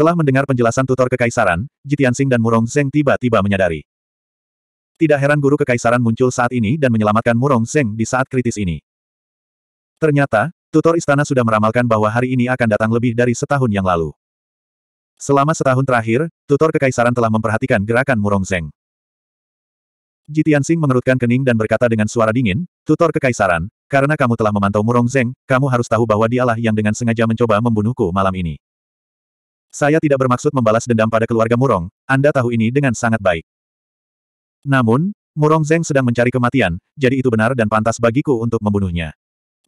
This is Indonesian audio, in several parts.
Setelah mendengar penjelasan tutor kekaisaran, Jitiansing dan Murong Zeng tiba-tiba menyadari. Tidak heran guru kekaisaran muncul saat ini dan menyelamatkan Murong Zeng di saat kritis ini. Ternyata, tutor istana sudah meramalkan bahwa hari ini akan datang lebih dari setahun yang lalu. Selama setahun terakhir, tutor kekaisaran telah memperhatikan gerakan Murong Zeng. Jitiansing mengerutkan kening dan berkata dengan suara dingin, Tutor Kekaisaran, karena kamu telah memantau Murong Zeng, kamu harus tahu bahwa dialah yang dengan sengaja mencoba membunuhku malam ini. Saya tidak bermaksud membalas dendam pada keluarga Murong, Anda tahu ini dengan sangat baik. Namun, Murong Zeng sedang mencari kematian, jadi itu benar dan pantas bagiku untuk membunuhnya.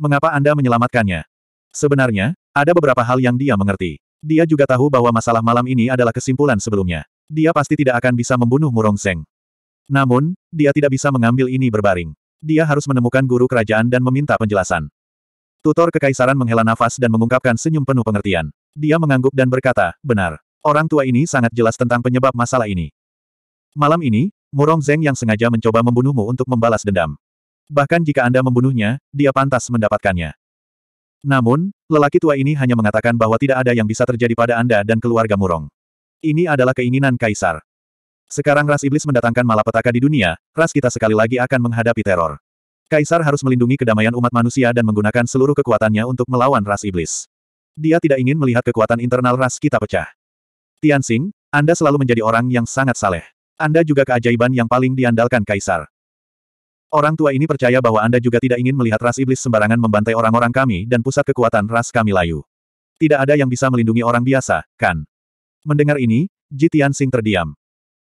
Mengapa Anda menyelamatkannya? Sebenarnya, ada beberapa hal yang dia mengerti. Dia juga tahu bahwa masalah malam ini adalah kesimpulan sebelumnya. Dia pasti tidak akan bisa membunuh Murong Zeng. Namun, dia tidak bisa mengambil ini berbaring. Dia harus menemukan guru kerajaan dan meminta penjelasan. Tutor Kekaisaran menghela nafas dan mengungkapkan senyum penuh pengertian. Dia mengangguk dan berkata, benar. Orang tua ini sangat jelas tentang penyebab masalah ini. Malam ini, Murong Zeng yang sengaja mencoba membunuhmu untuk membalas dendam. Bahkan jika Anda membunuhnya, dia pantas mendapatkannya. Namun, lelaki tua ini hanya mengatakan bahwa tidak ada yang bisa terjadi pada Anda dan keluarga Murong. Ini adalah keinginan Kaisar. Sekarang ras iblis mendatangkan malapetaka di dunia, ras kita sekali lagi akan menghadapi teror. Kaisar harus melindungi kedamaian umat manusia dan menggunakan seluruh kekuatannya untuk melawan ras iblis. Dia tidak ingin melihat kekuatan internal ras kita pecah. Tianxing, Anda selalu menjadi orang yang sangat saleh. Anda juga keajaiban yang paling diandalkan kaisar. Orang tua ini percaya bahwa Anda juga tidak ingin melihat ras iblis sembarangan membantai orang-orang kami dan pusat kekuatan ras kami layu. Tidak ada yang bisa melindungi orang biasa, kan? Mendengar ini, Ji Tianxing terdiam.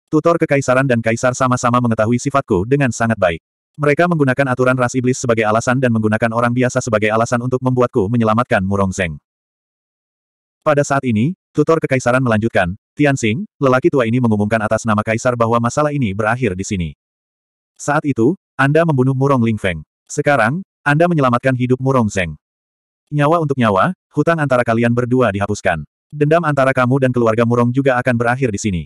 Tutor kekaisaran dan kaisar sama-sama mengetahui sifatku dengan sangat baik. Mereka menggunakan aturan ras iblis sebagai alasan dan menggunakan orang biasa sebagai alasan untuk membuatku menyelamatkan Murong Zeng. Pada saat ini, tutor kekaisaran melanjutkan, Tianxing, lelaki tua ini mengumumkan atas nama kaisar bahwa masalah ini berakhir di sini. Saat itu, Anda membunuh Murong Lingfeng. Sekarang, Anda menyelamatkan hidup Murong Zeng. Nyawa untuk nyawa, hutang antara kalian berdua dihapuskan. Dendam antara kamu dan keluarga Murong juga akan berakhir di sini.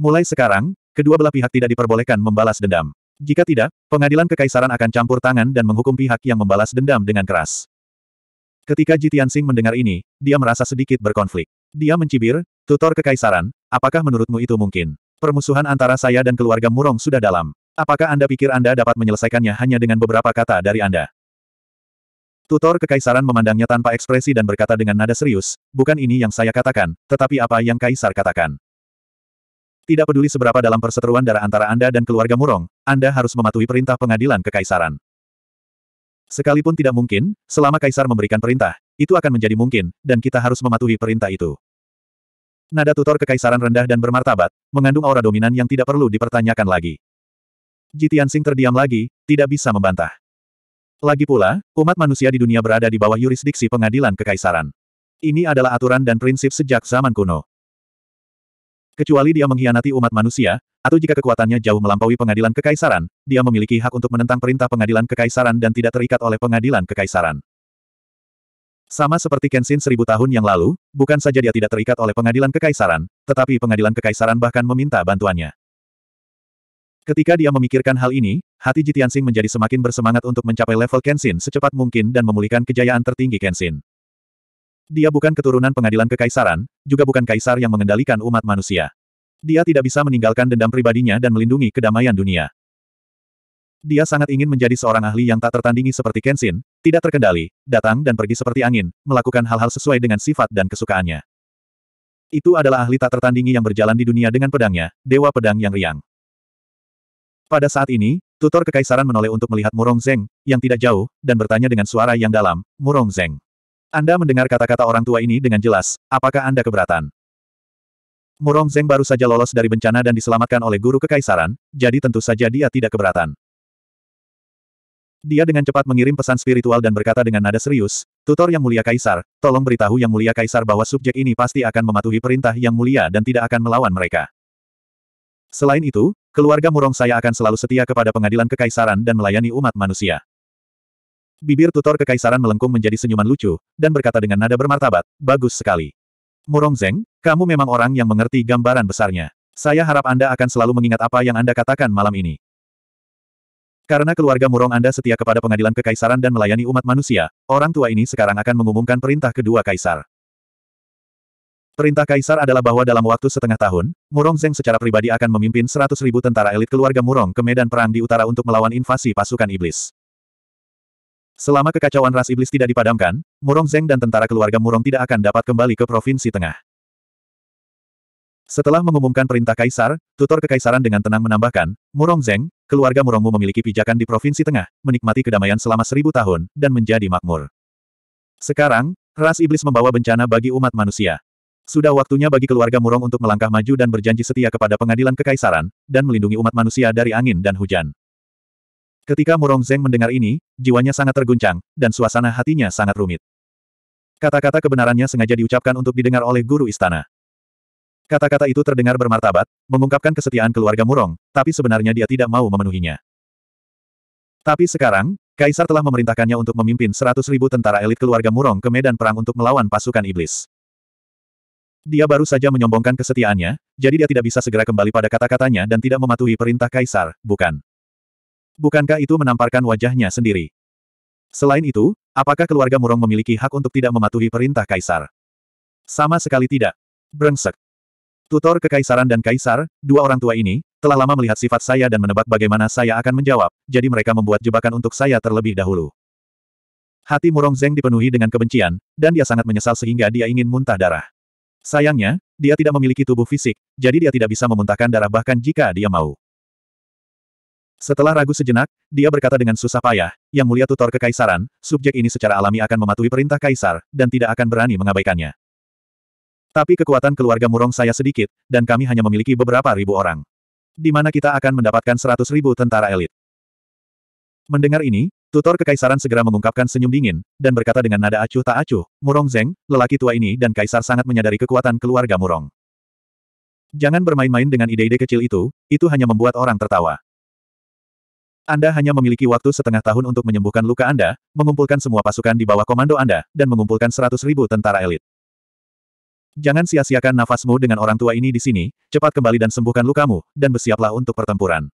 Mulai sekarang, kedua belah pihak tidak diperbolehkan membalas dendam. Jika tidak, pengadilan kekaisaran akan campur tangan dan menghukum pihak yang membalas dendam dengan keras. Ketika Jitian Sing mendengar ini, dia merasa sedikit berkonflik. Dia mencibir, tutor kekaisaran, apakah menurutmu itu mungkin? Permusuhan antara saya dan keluarga Murong sudah dalam. Apakah Anda pikir Anda dapat menyelesaikannya hanya dengan beberapa kata dari Anda? Tutor kekaisaran memandangnya tanpa ekspresi dan berkata dengan nada serius, bukan ini yang saya katakan, tetapi apa yang kaisar katakan. Tidak peduli seberapa dalam perseteruan darah antara Anda dan keluarga Murong, Anda harus mematuhi perintah pengadilan kekaisaran. Sekalipun tidak mungkin, selama Kaisar memberikan perintah, itu akan menjadi mungkin, dan kita harus mematuhi perintah itu. Nada tutor kekaisaran rendah dan bermartabat, mengandung aura dominan yang tidak perlu dipertanyakan lagi. Jitian Sing terdiam lagi, tidak bisa membantah. Lagi pula, umat manusia di dunia berada di bawah yurisdiksi pengadilan kekaisaran. Ini adalah aturan dan prinsip sejak zaman kuno. Kecuali dia mengkhianati umat manusia, atau jika kekuatannya jauh melampaui pengadilan kekaisaran, dia memiliki hak untuk menentang perintah pengadilan kekaisaran dan tidak terikat oleh pengadilan kekaisaran. Sama seperti Kenshin seribu tahun yang lalu, bukan saja dia tidak terikat oleh pengadilan kekaisaran, tetapi pengadilan kekaisaran bahkan meminta bantuannya. Ketika dia memikirkan hal ini, hati Jitiansing menjadi semakin bersemangat untuk mencapai level Kenshin secepat mungkin dan memulihkan kejayaan tertinggi Kenshin. Dia bukan keturunan pengadilan kekaisaran, juga bukan kaisar yang mengendalikan umat manusia. Dia tidak bisa meninggalkan dendam pribadinya dan melindungi kedamaian dunia. Dia sangat ingin menjadi seorang ahli yang tak tertandingi seperti Kenshin, tidak terkendali, datang dan pergi seperti angin, melakukan hal-hal sesuai dengan sifat dan kesukaannya. Itu adalah ahli tak tertandingi yang berjalan di dunia dengan pedangnya, dewa pedang yang riang. Pada saat ini, tutor kekaisaran menoleh untuk melihat Murong Zeng, yang tidak jauh, dan bertanya dengan suara yang dalam, Murong Zeng. Anda mendengar kata-kata orang tua ini dengan jelas, apakah Anda keberatan? Murong Zeng baru saja lolos dari bencana dan diselamatkan oleh guru kekaisaran, jadi tentu saja dia tidak keberatan. Dia dengan cepat mengirim pesan spiritual dan berkata dengan nada serius, Tutor Yang Mulia Kaisar, tolong beritahu Yang Mulia Kaisar bahwa subjek ini pasti akan mematuhi perintah Yang Mulia dan tidak akan melawan mereka. Selain itu, keluarga Murong saya akan selalu setia kepada pengadilan kekaisaran dan melayani umat manusia. Bibir tutor kekaisaran melengkung menjadi senyuman lucu, dan berkata dengan nada bermartabat, bagus sekali. Murong Zeng, kamu memang orang yang mengerti gambaran besarnya. Saya harap Anda akan selalu mengingat apa yang Anda katakan malam ini. Karena keluarga Murong Anda setia kepada pengadilan kekaisaran dan melayani umat manusia, orang tua ini sekarang akan mengumumkan perintah kedua kaisar. Perintah kaisar adalah bahwa dalam waktu setengah tahun, Murong Zeng secara pribadi akan memimpin 100.000 tentara elit keluarga Murong ke medan perang di utara untuk melawan invasi pasukan iblis. Selama kekacauan ras iblis tidak dipadamkan, Murong Zeng dan tentara keluarga Murong tidak akan dapat kembali ke Provinsi Tengah. Setelah mengumumkan perintah Kaisar, tutor kekaisaran dengan tenang menambahkan, Murong Zeng, keluarga Murongmu memiliki pijakan di Provinsi Tengah, menikmati kedamaian selama seribu tahun, dan menjadi makmur. Sekarang, ras iblis membawa bencana bagi umat manusia. Sudah waktunya bagi keluarga Murong untuk melangkah maju dan berjanji setia kepada pengadilan kekaisaran, dan melindungi umat manusia dari angin dan hujan. Ketika Murong Zeng mendengar ini, jiwanya sangat terguncang, dan suasana hatinya sangat rumit. Kata-kata kebenarannya sengaja diucapkan untuk didengar oleh guru istana. Kata-kata itu terdengar bermartabat, mengungkapkan kesetiaan keluarga Murong, tapi sebenarnya dia tidak mau memenuhinya. Tapi sekarang, Kaisar telah memerintahkannya untuk memimpin seratus ribu tentara elit keluarga Murong ke medan perang untuk melawan pasukan iblis. Dia baru saja menyombongkan kesetiaannya, jadi dia tidak bisa segera kembali pada kata-katanya dan tidak mematuhi perintah Kaisar, bukan? Bukankah itu menamparkan wajahnya sendiri? Selain itu, apakah keluarga Murong memiliki hak untuk tidak mematuhi perintah kaisar? Sama sekali tidak. Brengsek. Tutor kekaisaran dan kaisar, dua orang tua ini, telah lama melihat sifat saya dan menebak bagaimana saya akan menjawab, jadi mereka membuat jebakan untuk saya terlebih dahulu. Hati Murong Zeng dipenuhi dengan kebencian, dan dia sangat menyesal sehingga dia ingin muntah darah. Sayangnya, dia tidak memiliki tubuh fisik, jadi dia tidak bisa memuntahkan darah bahkan jika dia mau. Setelah ragu sejenak, dia berkata dengan susah payah, Yang Mulia Tutor Kekaisaran, subjek ini secara alami akan mematuhi perintah Kaisar, dan tidak akan berani mengabaikannya. Tapi kekuatan keluarga Murong saya sedikit, dan kami hanya memiliki beberapa ribu orang. Di mana kita akan mendapatkan seratus ribu tentara elit. Mendengar ini, Tutor Kekaisaran segera mengungkapkan senyum dingin, dan berkata dengan nada acuh tak acuh, Murong Zeng, lelaki tua ini dan Kaisar sangat menyadari kekuatan keluarga Murong. Jangan bermain-main dengan ide-ide kecil itu, itu hanya membuat orang tertawa. Anda hanya memiliki waktu setengah tahun untuk menyembuhkan luka Anda, mengumpulkan semua pasukan di bawah komando Anda, dan mengumpulkan seratus ribu tentara elit. Jangan sia-siakan nafasmu dengan orang tua ini di sini, cepat kembali dan sembuhkan lukamu, dan bersiaplah untuk pertempuran.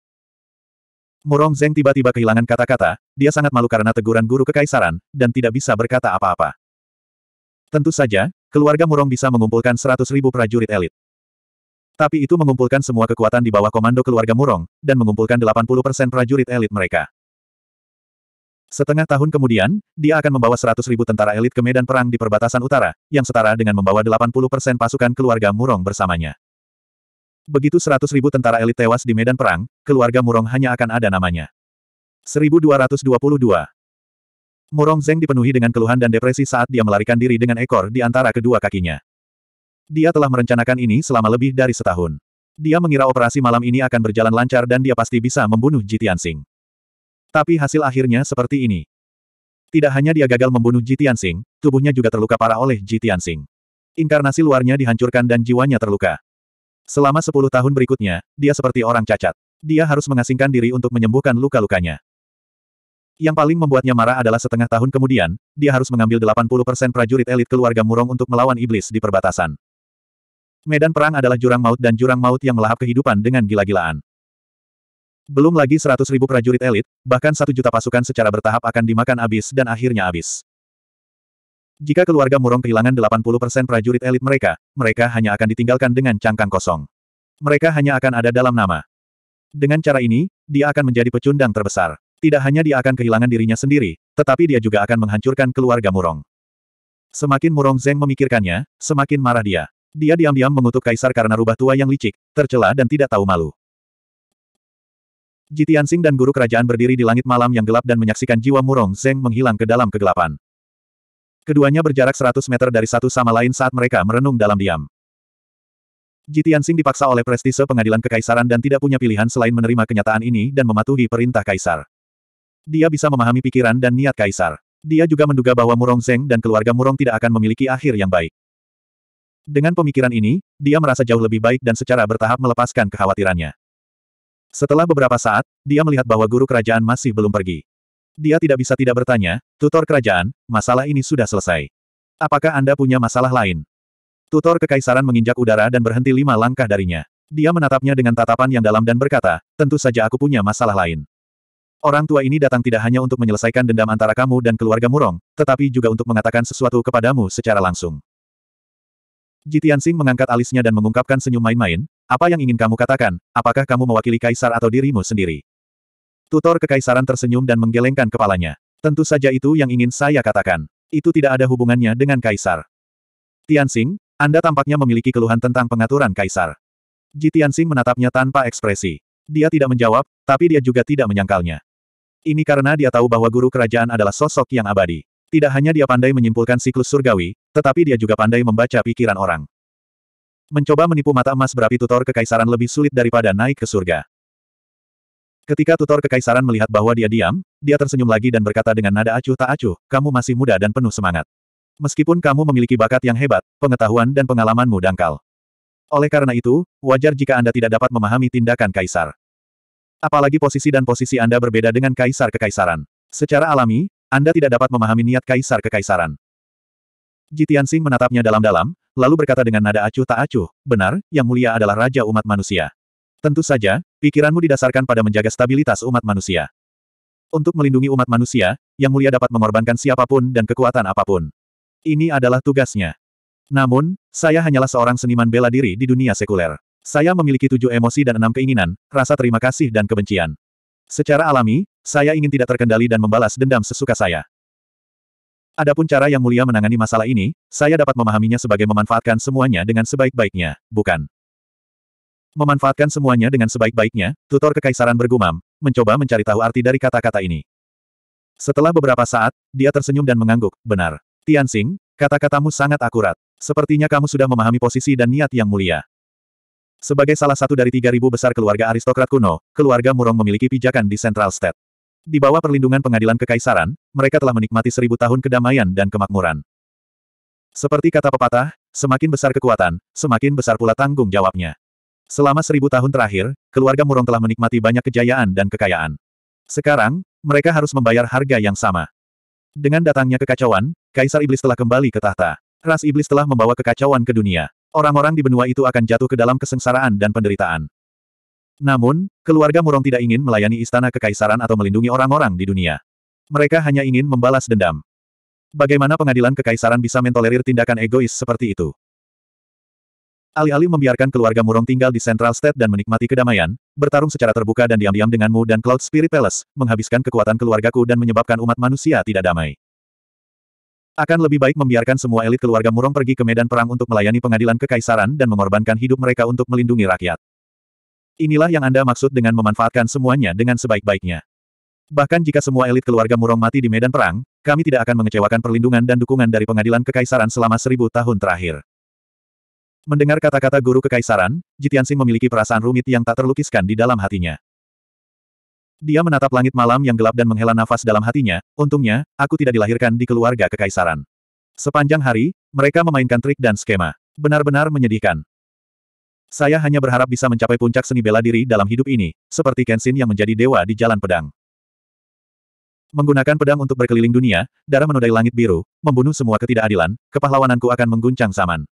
Murong Zeng tiba-tiba kehilangan kata-kata, dia sangat malu karena teguran guru kekaisaran, dan tidak bisa berkata apa-apa. Tentu saja, keluarga Murong bisa mengumpulkan seratus ribu prajurit elit. Tapi itu mengumpulkan semua kekuatan di bawah komando keluarga Murong, dan mengumpulkan 80% prajurit elit mereka. Setengah tahun kemudian, dia akan membawa 100 ribu tentara elit ke medan perang di perbatasan utara, yang setara dengan membawa 80% pasukan keluarga Murong bersamanya. Begitu 100 ribu tentara elit tewas di medan perang, keluarga Murong hanya akan ada namanya. 1222 Murong Zeng dipenuhi dengan keluhan dan depresi saat dia melarikan diri dengan ekor di antara kedua kakinya. Dia telah merencanakan ini selama lebih dari setahun. Dia mengira operasi malam ini akan berjalan lancar dan dia pasti bisa membunuh Jitian Sing. Tapi hasil akhirnya seperti ini. Tidak hanya dia gagal membunuh Jitian Sing, tubuhnya juga terluka parah oleh Jitian Sing. Inkarnasi luarnya dihancurkan dan jiwanya terluka. Selama sepuluh tahun berikutnya, dia seperti orang cacat. Dia harus mengasingkan diri untuk menyembuhkan luka-lukanya. Yang paling membuatnya marah adalah setengah tahun kemudian, dia harus mengambil 80% prajurit elit keluarga Murong untuk melawan iblis di perbatasan. Medan perang adalah jurang maut dan jurang maut yang melahap kehidupan dengan gila-gilaan. Belum lagi seratus ribu prajurit elit, bahkan satu juta pasukan secara bertahap akan dimakan abis dan akhirnya abis. Jika keluarga Murong kehilangan 80% prajurit elit mereka, mereka hanya akan ditinggalkan dengan cangkang kosong. Mereka hanya akan ada dalam nama. Dengan cara ini, dia akan menjadi pecundang terbesar. Tidak hanya dia akan kehilangan dirinya sendiri, tetapi dia juga akan menghancurkan keluarga Murong. Semakin Murong Zeng memikirkannya, semakin marah dia. Dia diam-diam mengutuk kaisar karena rubah tua yang licik, tercela dan tidak tahu malu. Jitiansing dan guru kerajaan berdiri di langit malam yang gelap dan menyaksikan jiwa Murong Zeng menghilang ke dalam kegelapan. Keduanya berjarak 100 meter dari satu sama lain saat mereka merenung dalam diam. Jitiansing dipaksa oleh prestise pengadilan kekaisaran dan tidak punya pilihan selain menerima kenyataan ini dan mematuhi perintah kaisar. Dia bisa memahami pikiran dan niat kaisar. Dia juga menduga bahwa Murong Zeng dan keluarga Murong tidak akan memiliki akhir yang baik. Dengan pemikiran ini, dia merasa jauh lebih baik dan secara bertahap melepaskan kekhawatirannya. Setelah beberapa saat, dia melihat bahwa guru kerajaan masih belum pergi. Dia tidak bisa tidak bertanya, tutor kerajaan, masalah ini sudah selesai. Apakah Anda punya masalah lain? Tutor kekaisaran menginjak udara dan berhenti lima langkah darinya. Dia menatapnya dengan tatapan yang dalam dan berkata, tentu saja aku punya masalah lain. Orang tua ini datang tidak hanya untuk menyelesaikan dendam antara kamu dan keluarga Murong, tetapi juga untuk mengatakan sesuatu kepadamu secara langsung. Jitian Tianxing mengangkat alisnya dan mengungkapkan senyum main-main, apa yang ingin kamu katakan, apakah kamu mewakili kaisar atau dirimu sendiri? Tutor kekaisaran tersenyum dan menggelengkan kepalanya. Tentu saja itu yang ingin saya katakan. Itu tidak ada hubungannya dengan kaisar. Tianxing, Anda tampaknya memiliki keluhan tentang pengaturan kaisar. Ji Tianxing menatapnya tanpa ekspresi. Dia tidak menjawab, tapi dia juga tidak menyangkalnya. Ini karena dia tahu bahwa guru kerajaan adalah sosok yang abadi. Tidak hanya dia pandai menyimpulkan siklus surgawi, tetapi dia juga pandai membaca pikiran orang. Mencoba menipu mata emas berapi tutor kekaisaran lebih sulit daripada naik ke surga. Ketika tutor kekaisaran melihat bahwa dia diam, dia tersenyum lagi dan berkata dengan nada acuh tak acuh, kamu masih muda dan penuh semangat. Meskipun kamu memiliki bakat yang hebat, pengetahuan dan pengalamanmu dangkal. Oleh karena itu, wajar jika Anda tidak dapat memahami tindakan kaisar. Apalagi posisi dan posisi Anda berbeda dengan kaisar kekaisaran. Secara alami, anda tidak dapat memahami niat kaisar kekaisaran. Jitian Sing menatapnya dalam-dalam, lalu berkata dengan nada acuh tak acuh, benar, yang mulia adalah raja umat manusia. Tentu saja, pikiranmu didasarkan pada menjaga stabilitas umat manusia. Untuk melindungi umat manusia, yang mulia dapat mengorbankan siapapun dan kekuatan apapun. Ini adalah tugasnya. Namun, saya hanyalah seorang seniman bela diri di dunia sekuler. Saya memiliki tujuh emosi dan enam keinginan, rasa terima kasih dan kebencian. Secara alami, saya ingin tidak terkendali dan membalas dendam sesuka saya. Adapun cara yang mulia menangani masalah ini, saya dapat memahaminya sebagai memanfaatkan semuanya dengan sebaik-baiknya, bukan? Memanfaatkan semuanya dengan sebaik-baiknya, tutor kekaisaran bergumam, mencoba mencari tahu arti dari kata-kata ini. Setelah beberapa saat, dia tersenyum dan mengangguk, benar. Tianxing, kata-katamu sangat akurat. Sepertinya kamu sudah memahami posisi dan niat yang mulia. Sebagai salah satu dari tiga ribu besar keluarga aristokrat kuno, keluarga Murong memiliki pijakan di Central State. Di bawah perlindungan pengadilan kekaisaran, mereka telah menikmati seribu tahun kedamaian dan kemakmuran. Seperti kata pepatah, semakin besar kekuatan, semakin besar pula tanggung jawabnya. Selama seribu tahun terakhir, keluarga Murong telah menikmati banyak kejayaan dan kekayaan. Sekarang, mereka harus membayar harga yang sama. Dengan datangnya kekacauan, Kaisar Iblis telah kembali ke tahta. Ras Iblis telah membawa kekacauan ke dunia orang-orang di benua itu akan jatuh ke dalam kesengsaraan dan penderitaan. Namun, keluarga Murong tidak ingin melayani istana kekaisaran atau melindungi orang-orang di dunia. Mereka hanya ingin membalas dendam. Bagaimana pengadilan kekaisaran bisa mentolerir tindakan egois seperti itu? Alih-alih membiarkan keluarga Murong tinggal di Central State dan menikmati kedamaian, bertarung secara terbuka dan diam-diam denganmu dan Cloud Spirit Palace, menghabiskan kekuatan keluargaku dan menyebabkan umat manusia tidak damai. Akan lebih baik membiarkan semua elit keluarga Murong pergi ke medan perang untuk melayani pengadilan kekaisaran dan mengorbankan hidup mereka untuk melindungi rakyat. Inilah yang Anda maksud dengan memanfaatkan semuanya dengan sebaik-baiknya. Bahkan jika semua elit keluarga Murong mati di medan perang, kami tidak akan mengecewakan perlindungan dan dukungan dari pengadilan kekaisaran selama seribu tahun terakhir. Mendengar kata-kata guru kekaisaran, Jitiansing memiliki perasaan rumit yang tak terlukiskan di dalam hatinya. Dia menatap langit malam yang gelap dan menghela nafas dalam hatinya, untungnya, aku tidak dilahirkan di keluarga kekaisaran. Sepanjang hari, mereka memainkan trik dan skema. Benar-benar menyedihkan. Saya hanya berharap bisa mencapai puncak seni bela diri dalam hidup ini, seperti Kenshin yang menjadi dewa di jalan pedang. Menggunakan pedang untuk berkeliling dunia, darah menodai langit biru, membunuh semua ketidakadilan, kepahlawananku akan mengguncang zaman.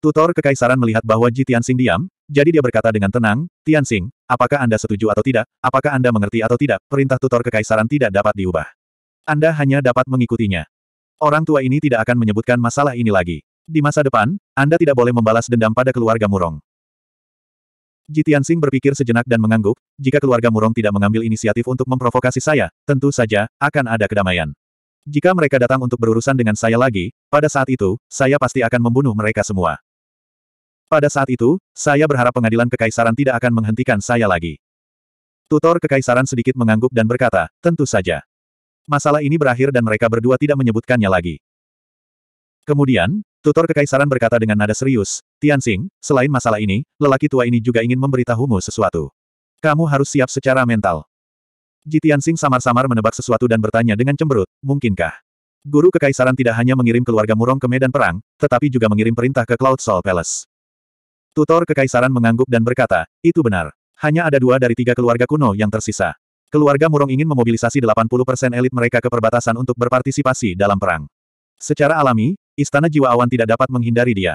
Tutor Kekaisaran melihat bahwa Ji Tianxing diam, jadi dia berkata dengan tenang, Tianxing, apakah Anda setuju atau tidak, apakah Anda mengerti atau tidak, perintah Tutor Kekaisaran tidak dapat diubah. Anda hanya dapat mengikutinya. Orang tua ini tidak akan menyebutkan masalah ini lagi. Di masa depan, Anda tidak boleh membalas dendam pada keluarga Murong. Ji Tianxing berpikir sejenak dan mengangguk, jika keluarga Murong tidak mengambil inisiatif untuk memprovokasi saya, tentu saja, akan ada kedamaian. Jika mereka datang untuk berurusan dengan saya lagi, pada saat itu, saya pasti akan membunuh mereka semua. Pada saat itu, saya berharap pengadilan kekaisaran tidak akan menghentikan saya lagi. Tutor kekaisaran sedikit mengangguk dan berkata, tentu saja. Masalah ini berakhir dan mereka berdua tidak menyebutkannya lagi. Kemudian, tutor kekaisaran berkata dengan nada serius, Tianxing, selain masalah ini, lelaki tua ini juga ingin memberitahumu sesuatu. Kamu harus siap secara mental. Ji Tianxing samar-samar menebak sesuatu dan bertanya dengan cemberut, mungkinkah? Guru kekaisaran tidak hanya mengirim keluarga Murong ke medan perang, tetapi juga mengirim perintah ke Cloud Soul Palace. Tutor Kekaisaran mengangguk dan berkata, itu benar. Hanya ada dua dari tiga keluarga kuno yang tersisa. Keluarga Murong ingin memobilisasi 80% elit mereka ke perbatasan untuk berpartisipasi dalam perang. Secara alami, Istana Jiwa Awan tidak dapat menghindari dia.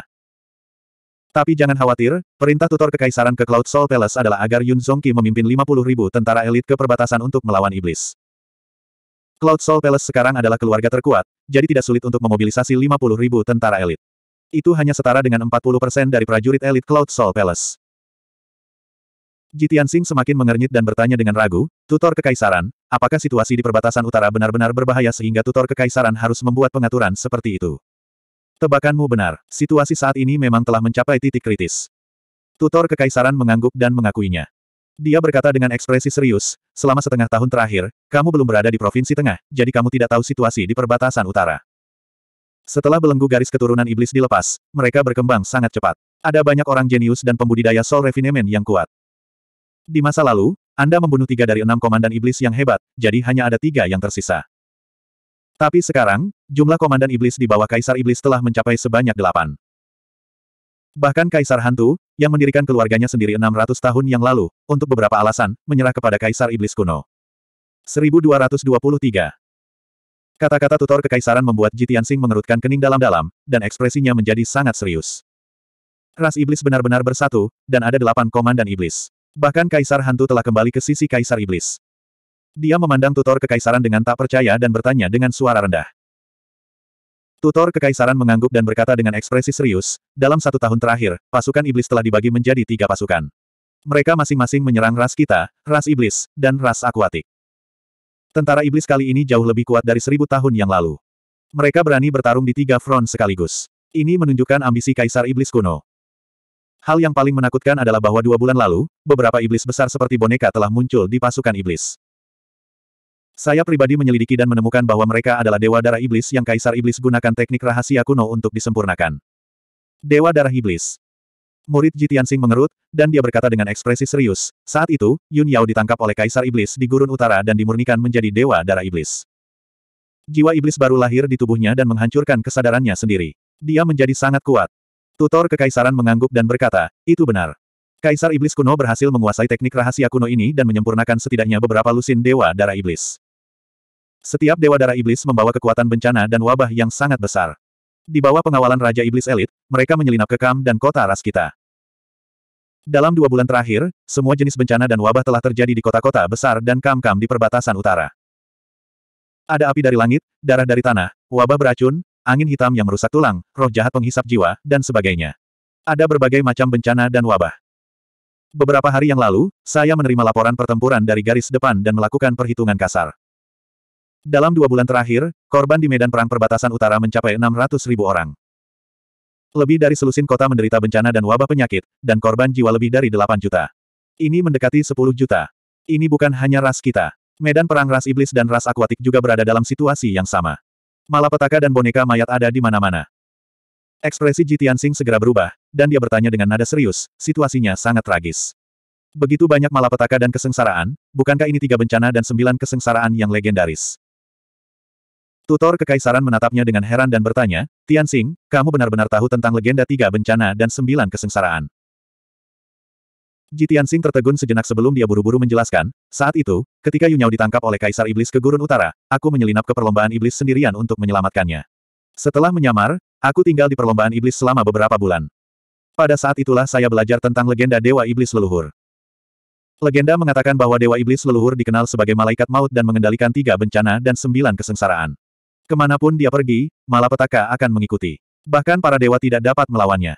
Tapi jangan khawatir, perintah tutor kekaisaran ke Cloud Soul Palace adalah agar Yun Zongqi memimpin 50 ribu tentara elit ke perbatasan untuk melawan iblis. Cloud Soul Palace sekarang adalah keluarga terkuat, jadi tidak sulit untuk memobilisasi 50 ribu tentara elit. Itu hanya setara dengan 40% dari prajurit elit Cloud Soul Palace. Jitian Sing semakin mengernyit dan bertanya dengan ragu, Tutor Kekaisaran, apakah situasi di perbatasan utara benar-benar berbahaya sehingga Tutor Kekaisaran harus membuat pengaturan seperti itu? Tebakanmu benar, situasi saat ini memang telah mencapai titik kritis. Tutor Kekaisaran mengangguk dan mengakuinya. Dia berkata dengan ekspresi serius, selama setengah tahun terakhir, kamu belum berada di Provinsi Tengah, jadi kamu tidak tahu situasi di perbatasan utara. Setelah belenggu garis keturunan iblis dilepas, mereka berkembang sangat cepat. Ada banyak orang jenius dan pembudidaya soul refinement yang kuat. Di masa lalu, Anda membunuh tiga dari enam komandan iblis yang hebat, jadi hanya ada tiga yang tersisa. Tapi sekarang, jumlah komandan iblis di bawah Kaisar Iblis telah mencapai sebanyak delapan. Bahkan Kaisar Hantu, yang mendirikan keluarganya sendiri enam ratus tahun yang lalu, untuk beberapa alasan, menyerah kepada Kaisar Iblis kuno. 1223 Kata-kata tutor kekaisaran membuat Ji Tianxing mengerutkan kening dalam-dalam, dan ekspresinya menjadi sangat serius. Ras iblis benar-benar bersatu, dan ada delapan komandan iblis. Bahkan kaisar hantu telah kembali ke sisi kaisar iblis. Dia memandang tutor kekaisaran dengan tak percaya dan bertanya dengan suara rendah. Tutor kekaisaran mengangguk dan berkata dengan ekspresi serius, dalam satu tahun terakhir, pasukan iblis telah dibagi menjadi tiga pasukan. Mereka masing-masing menyerang ras kita, ras iblis, dan ras akuatik. Tentara iblis kali ini jauh lebih kuat dari seribu tahun yang lalu. Mereka berani bertarung di tiga front sekaligus. Ini menunjukkan ambisi kaisar iblis kuno. Hal yang paling menakutkan adalah bahwa dua bulan lalu, beberapa iblis besar seperti boneka telah muncul di pasukan iblis. Saya pribadi menyelidiki dan menemukan bahwa mereka adalah dewa darah iblis yang kaisar iblis gunakan teknik rahasia kuno untuk disempurnakan. Dewa darah iblis. Murid Jitiansing mengerut, dan dia berkata dengan ekspresi serius, saat itu, Yun Yao ditangkap oleh Kaisar Iblis di Gurun Utara dan dimurnikan menjadi Dewa Darah Iblis. Jiwa iblis baru lahir di tubuhnya dan menghancurkan kesadarannya sendiri. Dia menjadi sangat kuat. Tutor Kekaisaran mengangguk dan berkata, itu benar. Kaisar Iblis kuno berhasil menguasai teknik rahasia kuno ini dan menyempurnakan setidaknya beberapa lusin Dewa Darah Iblis. Setiap Dewa Darah Iblis membawa kekuatan bencana dan wabah yang sangat besar. Di bawah pengawalan Raja Iblis Elit, mereka menyelinap ke Kam dan kota ras kita. Dalam dua bulan terakhir, semua jenis bencana dan wabah telah terjadi di kota-kota besar dan kam-kam di perbatasan utara. Ada api dari langit, darah dari tanah, wabah beracun, angin hitam yang merusak tulang, roh jahat penghisap jiwa, dan sebagainya. Ada berbagai macam bencana dan wabah. Beberapa hari yang lalu, saya menerima laporan pertempuran dari garis depan dan melakukan perhitungan kasar. Dalam dua bulan terakhir, korban di medan perang perbatasan utara mencapai 600 ribu orang. Lebih dari selusin kota menderita bencana dan wabah penyakit, dan korban jiwa lebih dari 8 juta. Ini mendekati 10 juta. Ini bukan hanya ras kita. Medan perang ras iblis dan ras akuatik juga berada dalam situasi yang sama. Malapetaka dan boneka mayat ada di mana-mana. Ekspresi Jitian Singh segera berubah, dan dia bertanya dengan nada serius, situasinya sangat tragis. Begitu banyak malapetaka dan kesengsaraan, bukankah ini tiga bencana dan sembilan kesengsaraan yang legendaris? Tutor Kekaisaran menatapnya dengan heran dan bertanya, Tianxing, kamu benar-benar tahu tentang legenda tiga bencana dan sembilan kesengsaraan. Ji Tianxing tertegun sejenak sebelum dia buru-buru menjelaskan, saat itu, ketika Yunyao ditangkap oleh Kaisar Iblis ke Gurun Utara, aku menyelinap ke perlombaan iblis sendirian untuk menyelamatkannya. Setelah menyamar, aku tinggal di perlombaan iblis selama beberapa bulan. Pada saat itulah saya belajar tentang legenda Dewa Iblis Leluhur. Legenda mengatakan bahwa Dewa Iblis Leluhur dikenal sebagai malaikat maut dan mengendalikan tiga bencana dan sembilan kesengsaraan. Kemanapun dia pergi, malapetaka akan mengikuti. Bahkan para dewa tidak dapat melawannya.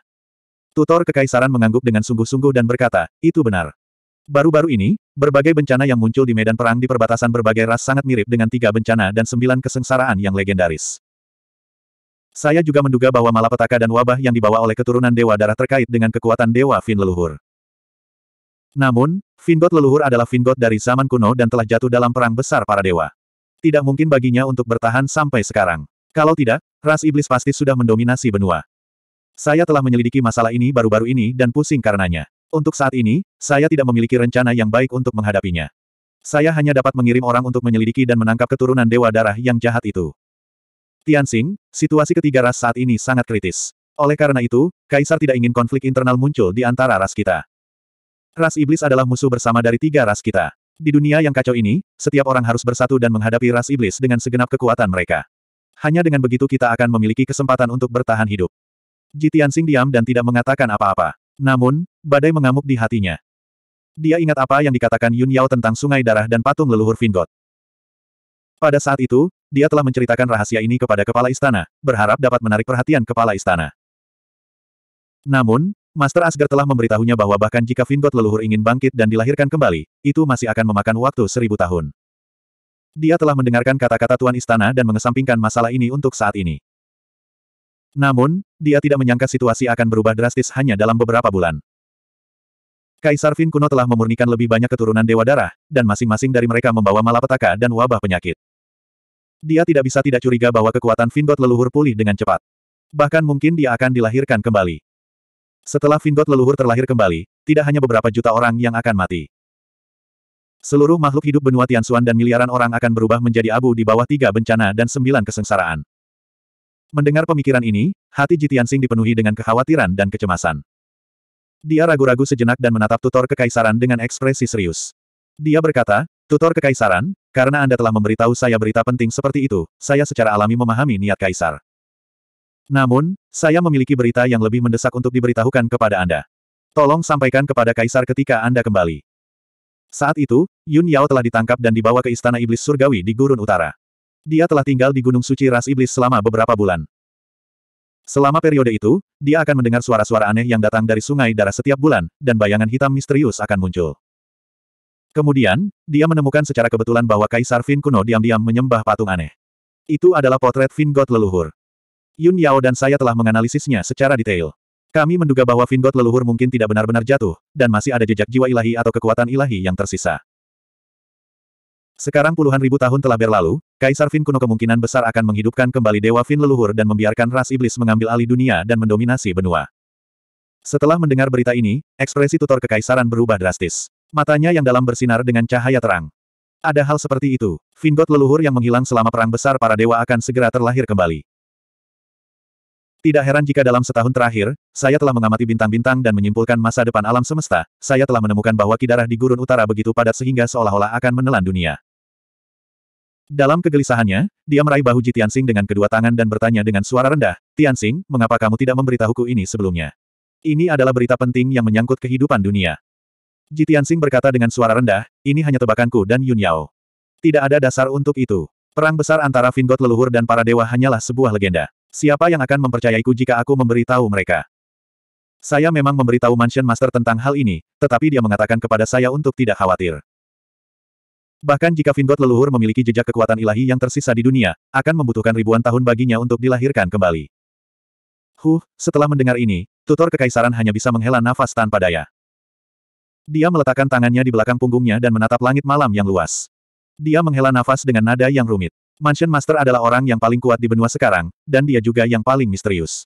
Tutor Kekaisaran mengangguk dengan sungguh-sungguh dan berkata, itu benar. Baru-baru ini, berbagai bencana yang muncul di medan perang di perbatasan berbagai ras sangat mirip dengan tiga bencana dan sembilan kesengsaraan yang legendaris. Saya juga menduga bahwa malapetaka dan wabah yang dibawa oleh keturunan Dewa Darah terkait dengan kekuatan Dewa Fin Leluhur. Namun, god Leluhur adalah god dari zaman kuno dan telah jatuh dalam perang besar para dewa tidak mungkin baginya untuk bertahan sampai sekarang. Kalau tidak, ras iblis pasti sudah mendominasi benua. Saya telah menyelidiki masalah ini baru-baru ini dan pusing karenanya. Untuk saat ini, saya tidak memiliki rencana yang baik untuk menghadapinya. Saya hanya dapat mengirim orang untuk menyelidiki dan menangkap keturunan Dewa Darah yang jahat itu. Tianxing, situasi ketiga ras saat ini sangat kritis. Oleh karena itu, Kaisar tidak ingin konflik internal muncul di antara ras kita. Ras iblis adalah musuh bersama dari tiga ras kita. Di dunia yang kacau ini, setiap orang harus bersatu dan menghadapi ras iblis dengan segenap kekuatan mereka. Hanya dengan begitu kita akan memiliki kesempatan untuk bertahan hidup. Jitian Sing diam dan tidak mengatakan apa-apa. Namun, badai mengamuk di hatinya. Dia ingat apa yang dikatakan Yun Yao tentang sungai darah dan patung leluhur Vingot. Pada saat itu, dia telah menceritakan rahasia ini kepada kepala istana, berharap dapat menarik perhatian kepala istana. Namun, Master Asgard telah memberitahunya bahwa bahkan jika Vingot leluhur ingin bangkit dan dilahirkan kembali, itu masih akan memakan waktu seribu tahun. Dia telah mendengarkan kata-kata Tuan Istana dan mengesampingkan masalah ini untuk saat ini. Namun, dia tidak menyangka situasi akan berubah drastis hanya dalam beberapa bulan. Kaisar Vin kuno telah memurnikan lebih banyak keturunan Dewa Darah, dan masing-masing dari mereka membawa malapetaka dan wabah penyakit. Dia tidak bisa tidak curiga bahwa kekuatan Vingot leluhur pulih dengan cepat. Bahkan mungkin dia akan dilahirkan kembali. Setelah Vingot leluhur terlahir kembali, tidak hanya beberapa juta orang yang akan mati. Seluruh makhluk hidup benua Tianxuan dan miliaran orang akan berubah menjadi abu di bawah tiga bencana dan sembilan kesengsaraan. Mendengar pemikiran ini, hati Jitiansing dipenuhi dengan kekhawatiran dan kecemasan. Dia ragu-ragu sejenak dan menatap tutor kekaisaran dengan ekspresi serius. Dia berkata, Tutor Kekaisaran, karena Anda telah memberitahu saya berita penting seperti itu, saya secara alami memahami niat kaisar. Namun, saya memiliki berita yang lebih mendesak untuk diberitahukan kepada Anda. Tolong sampaikan kepada Kaisar ketika Anda kembali. Saat itu, Yun Yao telah ditangkap dan dibawa ke Istana Iblis Surgawi di Gurun Utara. Dia telah tinggal di Gunung Suci Ras Iblis selama beberapa bulan. Selama periode itu, dia akan mendengar suara-suara aneh yang datang dari sungai darah setiap bulan, dan bayangan hitam misterius akan muncul. Kemudian, dia menemukan secara kebetulan bahwa Kaisar Fin kuno diam-diam menyembah patung aneh. Itu adalah potret Fin God leluhur. Yun Yao dan saya telah menganalisisnya secara detail. Kami menduga bahwa Vingot leluhur mungkin tidak benar-benar jatuh, dan masih ada jejak jiwa ilahi atau kekuatan ilahi yang tersisa. Sekarang puluhan ribu tahun telah berlalu, Kaisar Fin kuno kemungkinan besar akan menghidupkan kembali Dewa Fin leluhur dan membiarkan ras iblis mengambil alih dunia dan mendominasi benua. Setelah mendengar berita ini, ekspresi tutor kekaisaran berubah drastis. Matanya yang dalam bersinar dengan cahaya terang. Ada hal seperti itu, Vingot leluhur yang menghilang selama perang besar para dewa akan segera terlahir kembali. Tidak heran jika dalam setahun terakhir, saya telah mengamati bintang-bintang dan menyimpulkan masa depan alam semesta, saya telah menemukan bahwa kidarah di gurun utara begitu padat sehingga seolah-olah akan menelan dunia. Dalam kegelisahannya, dia meraih bahu Ji Tianxing dengan kedua tangan dan bertanya dengan suara rendah, Tianxing, mengapa kamu tidak memberitahuku ini sebelumnya? Ini adalah berita penting yang menyangkut kehidupan dunia. Ji Tianxing berkata dengan suara rendah, ini hanya tebakanku dan Yun Yao. Tidak ada dasar untuk itu. Perang besar antara Vingot leluhur dan para dewa hanyalah sebuah legenda. Siapa yang akan mempercayaiku jika aku memberitahu mereka? Saya memang memberitahu Mansion Master tentang hal ini, tetapi dia mengatakan kepada saya untuk tidak khawatir. Bahkan jika Vingot leluhur memiliki jejak kekuatan ilahi yang tersisa di dunia, akan membutuhkan ribuan tahun baginya untuk dilahirkan kembali. Huh, setelah mendengar ini, tutor kekaisaran hanya bisa menghela nafas tanpa daya. Dia meletakkan tangannya di belakang punggungnya dan menatap langit malam yang luas. Dia menghela nafas dengan nada yang rumit. Mansion Master adalah orang yang paling kuat di benua sekarang, dan dia juga yang paling misterius.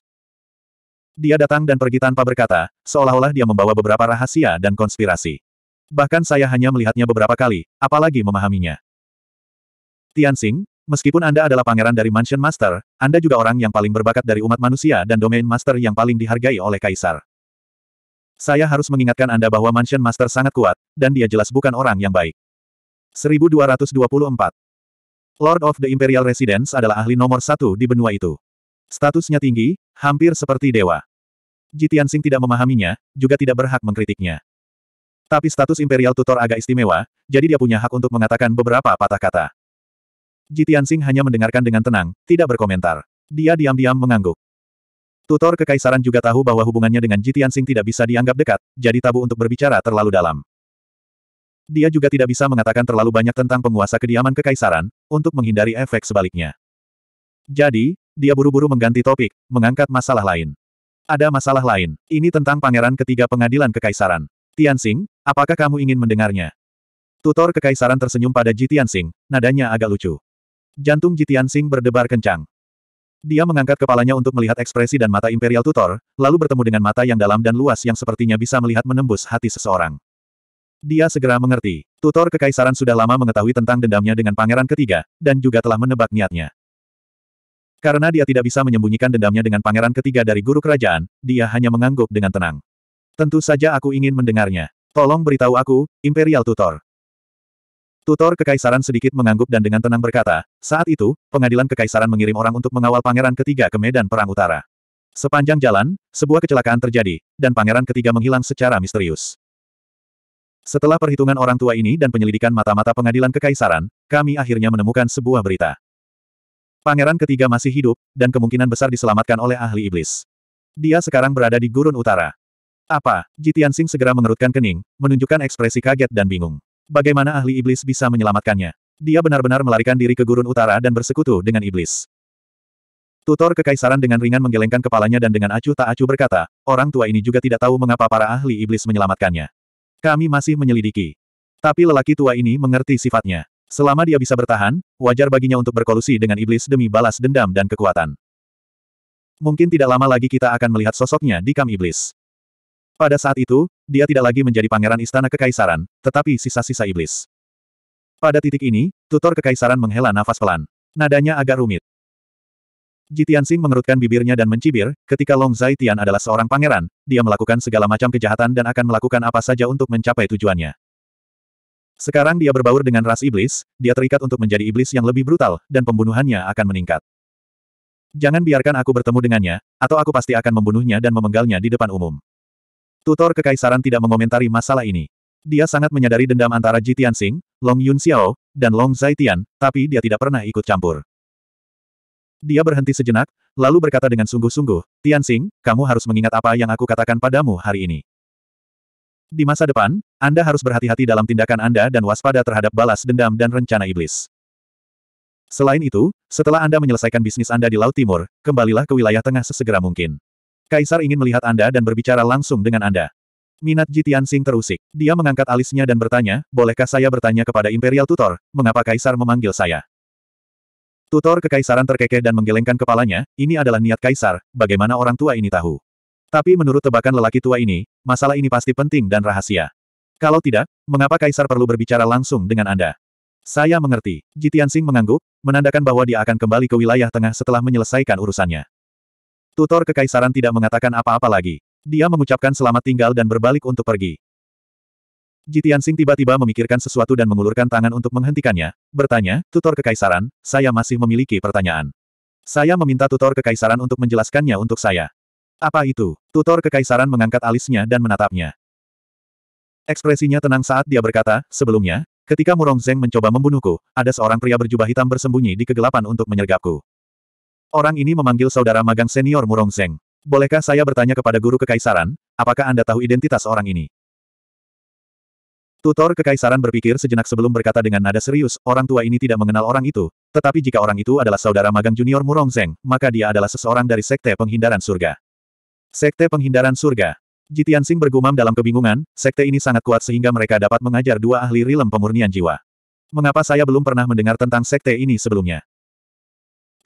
Dia datang dan pergi tanpa berkata, seolah-olah dia membawa beberapa rahasia dan konspirasi. Bahkan saya hanya melihatnya beberapa kali, apalagi memahaminya. Tianxing, meskipun Anda adalah pangeran dari Mansion Master, Anda juga orang yang paling berbakat dari umat manusia dan domain master yang paling dihargai oleh kaisar. Saya harus mengingatkan Anda bahwa Mansion Master sangat kuat, dan dia jelas bukan orang yang baik. 1224 Lord of the Imperial Residence adalah ahli nomor satu di benua itu. Statusnya tinggi, hampir seperti dewa. Jitian Sing tidak memahaminya, juga tidak berhak mengkritiknya. Tapi status Imperial Tutor agak istimewa, jadi dia punya hak untuk mengatakan beberapa patah kata. Jitian Sing hanya mendengarkan dengan tenang, tidak berkomentar. Dia diam-diam mengangguk. Tutor Kekaisaran juga tahu bahwa hubungannya dengan Jitian Sing tidak bisa dianggap dekat, jadi tabu untuk berbicara terlalu dalam. Dia juga tidak bisa mengatakan terlalu banyak tentang penguasa kediaman kekaisaran, untuk menghindari efek sebaliknya. Jadi, dia buru-buru mengganti topik, mengangkat masalah lain. Ada masalah lain, ini tentang pangeran ketiga pengadilan kekaisaran. Tianxing, apakah kamu ingin mendengarnya? Tutor kekaisaran tersenyum pada Ji Tianxing, nadanya agak lucu. Jantung Ji Tianxing berdebar kencang. Dia mengangkat kepalanya untuk melihat ekspresi dan mata Imperial Tutor, lalu bertemu dengan mata yang dalam dan luas yang sepertinya bisa melihat menembus hati seseorang. Dia segera mengerti. Tutor Kekaisaran sudah lama mengetahui tentang dendamnya dengan pangeran ketiga, dan juga telah menebak niatnya. Karena dia tidak bisa menyembunyikan dendamnya dengan pangeran ketiga dari guru kerajaan, dia hanya mengangguk dengan tenang. Tentu saja aku ingin mendengarnya. Tolong beritahu aku, Imperial Tutor. Tutor Kekaisaran sedikit mengangguk dan dengan tenang berkata, saat itu, pengadilan Kekaisaran mengirim orang untuk mengawal pangeran ketiga ke medan perang utara. Sepanjang jalan, sebuah kecelakaan terjadi, dan pangeran ketiga menghilang secara misterius. Setelah perhitungan orang tua ini dan penyelidikan mata-mata pengadilan kekaisaran, kami akhirnya menemukan sebuah berita. Pangeran ketiga masih hidup, dan kemungkinan besar diselamatkan oleh ahli iblis. Dia sekarang berada di gurun utara. Apa? Jitian Sing segera mengerutkan kening, menunjukkan ekspresi kaget dan bingung. Bagaimana ahli iblis bisa menyelamatkannya? Dia benar-benar melarikan diri ke gurun utara dan bersekutu dengan iblis. Tutor kekaisaran dengan ringan menggelengkan kepalanya dan dengan acuh tak acuh berkata, orang tua ini juga tidak tahu mengapa para ahli iblis menyelamatkannya. Kami masih menyelidiki. Tapi lelaki tua ini mengerti sifatnya. Selama dia bisa bertahan, wajar baginya untuk berkolusi dengan iblis demi balas dendam dan kekuatan. Mungkin tidak lama lagi kita akan melihat sosoknya di kam iblis. Pada saat itu, dia tidak lagi menjadi pangeran istana kekaisaran, tetapi sisa-sisa iblis. Pada titik ini, tutor kekaisaran menghela nafas pelan. Nadanya agak rumit. Jitian Xing mengerutkan bibirnya dan mencibir, ketika Long Zaitian adalah seorang pangeran, dia melakukan segala macam kejahatan dan akan melakukan apa saja untuk mencapai tujuannya. Sekarang dia berbaur dengan ras iblis, dia terikat untuk menjadi iblis yang lebih brutal, dan pembunuhannya akan meningkat. Jangan biarkan aku bertemu dengannya, atau aku pasti akan membunuhnya dan memenggalnya di depan umum. Tutor Kekaisaran tidak mengomentari masalah ini. Dia sangat menyadari dendam antara Jitian Xing, Long Yun Xiao, dan Long Zaitian, tapi dia tidak pernah ikut campur. Dia berhenti sejenak, lalu berkata dengan sungguh-sungguh, Tianxing, kamu harus mengingat apa yang aku katakan padamu hari ini. Di masa depan, Anda harus berhati-hati dalam tindakan Anda dan waspada terhadap balas dendam dan rencana iblis. Selain itu, setelah Anda menyelesaikan bisnis Anda di Laut Timur, kembalilah ke wilayah tengah sesegera mungkin. Kaisar ingin melihat Anda dan berbicara langsung dengan Anda. Minat Ji Tianxing terusik. Dia mengangkat alisnya dan bertanya, bolehkah saya bertanya kepada Imperial Tutor, mengapa Kaisar memanggil saya? Tutor kekaisaran terkekeh dan menggelengkan kepalanya, ini adalah niat kaisar, bagaimana orang tua ini tahu. Tapi menurut tebakan lelaki tua ini, masalah ini pasti penting dan rahasia. Kalau tidak, mengapa kaisar perlu berbicara langsung dengan Anda? Saya mengerti. Jitian Sing mengangguk, menandakan bahwa dia akan kembali ke wilayah tengah setelah menyelesaikan urusannya. Tutor kekaisaran tidak mengatakan apa-apa lagi. Dia mengucapkan selamat tinggal dan berbalik untuk pergi. Jitiansing tiba-tiba memikirkan sesuatu dan mengulurkan tangan untuk menghentikannya, bertanya, tutor kekaisaran, saya masih memiliki pertanyaan. Saya meminta tutor kekaisaran untuk menjelaskannya untuk saya. Apa itu? Tutor kekaisaran mengangkat alisnya dan menatapnya. Ekspresinya tenang saat dia berkata, sebelumnya, ketika Murong Zeng mencoba membunuhku, ada seorang pria berjubah hitam bersembunyi di kegelapan untuk menyergapku. Orang ini memanggil saudara magang senior Murong Zeng. Bolehkah saya bertanya kepada guru kekaisaran, apakah Anda tahu identitas orang ini? Tutor Kekaisaran berpikir sejenak sebelum berkata dengan nada serius, orang tua ini tidak mengenal orang itu, tetapi jika orang itu adalah saudara magang junior Murong Zeng, maka dia adalah seseorang dari Sekte Penghindaran Surga. Sekte Penghindaran Surga. Jitian Sing bergumam dalam kebingungan, sekte ini sangat kuat sehingga mereka dapat mengajar dua ahli rilem pemurnian jiwa. Mengapa saya belum pernah mendengar tentang sekte ini sebelumnya?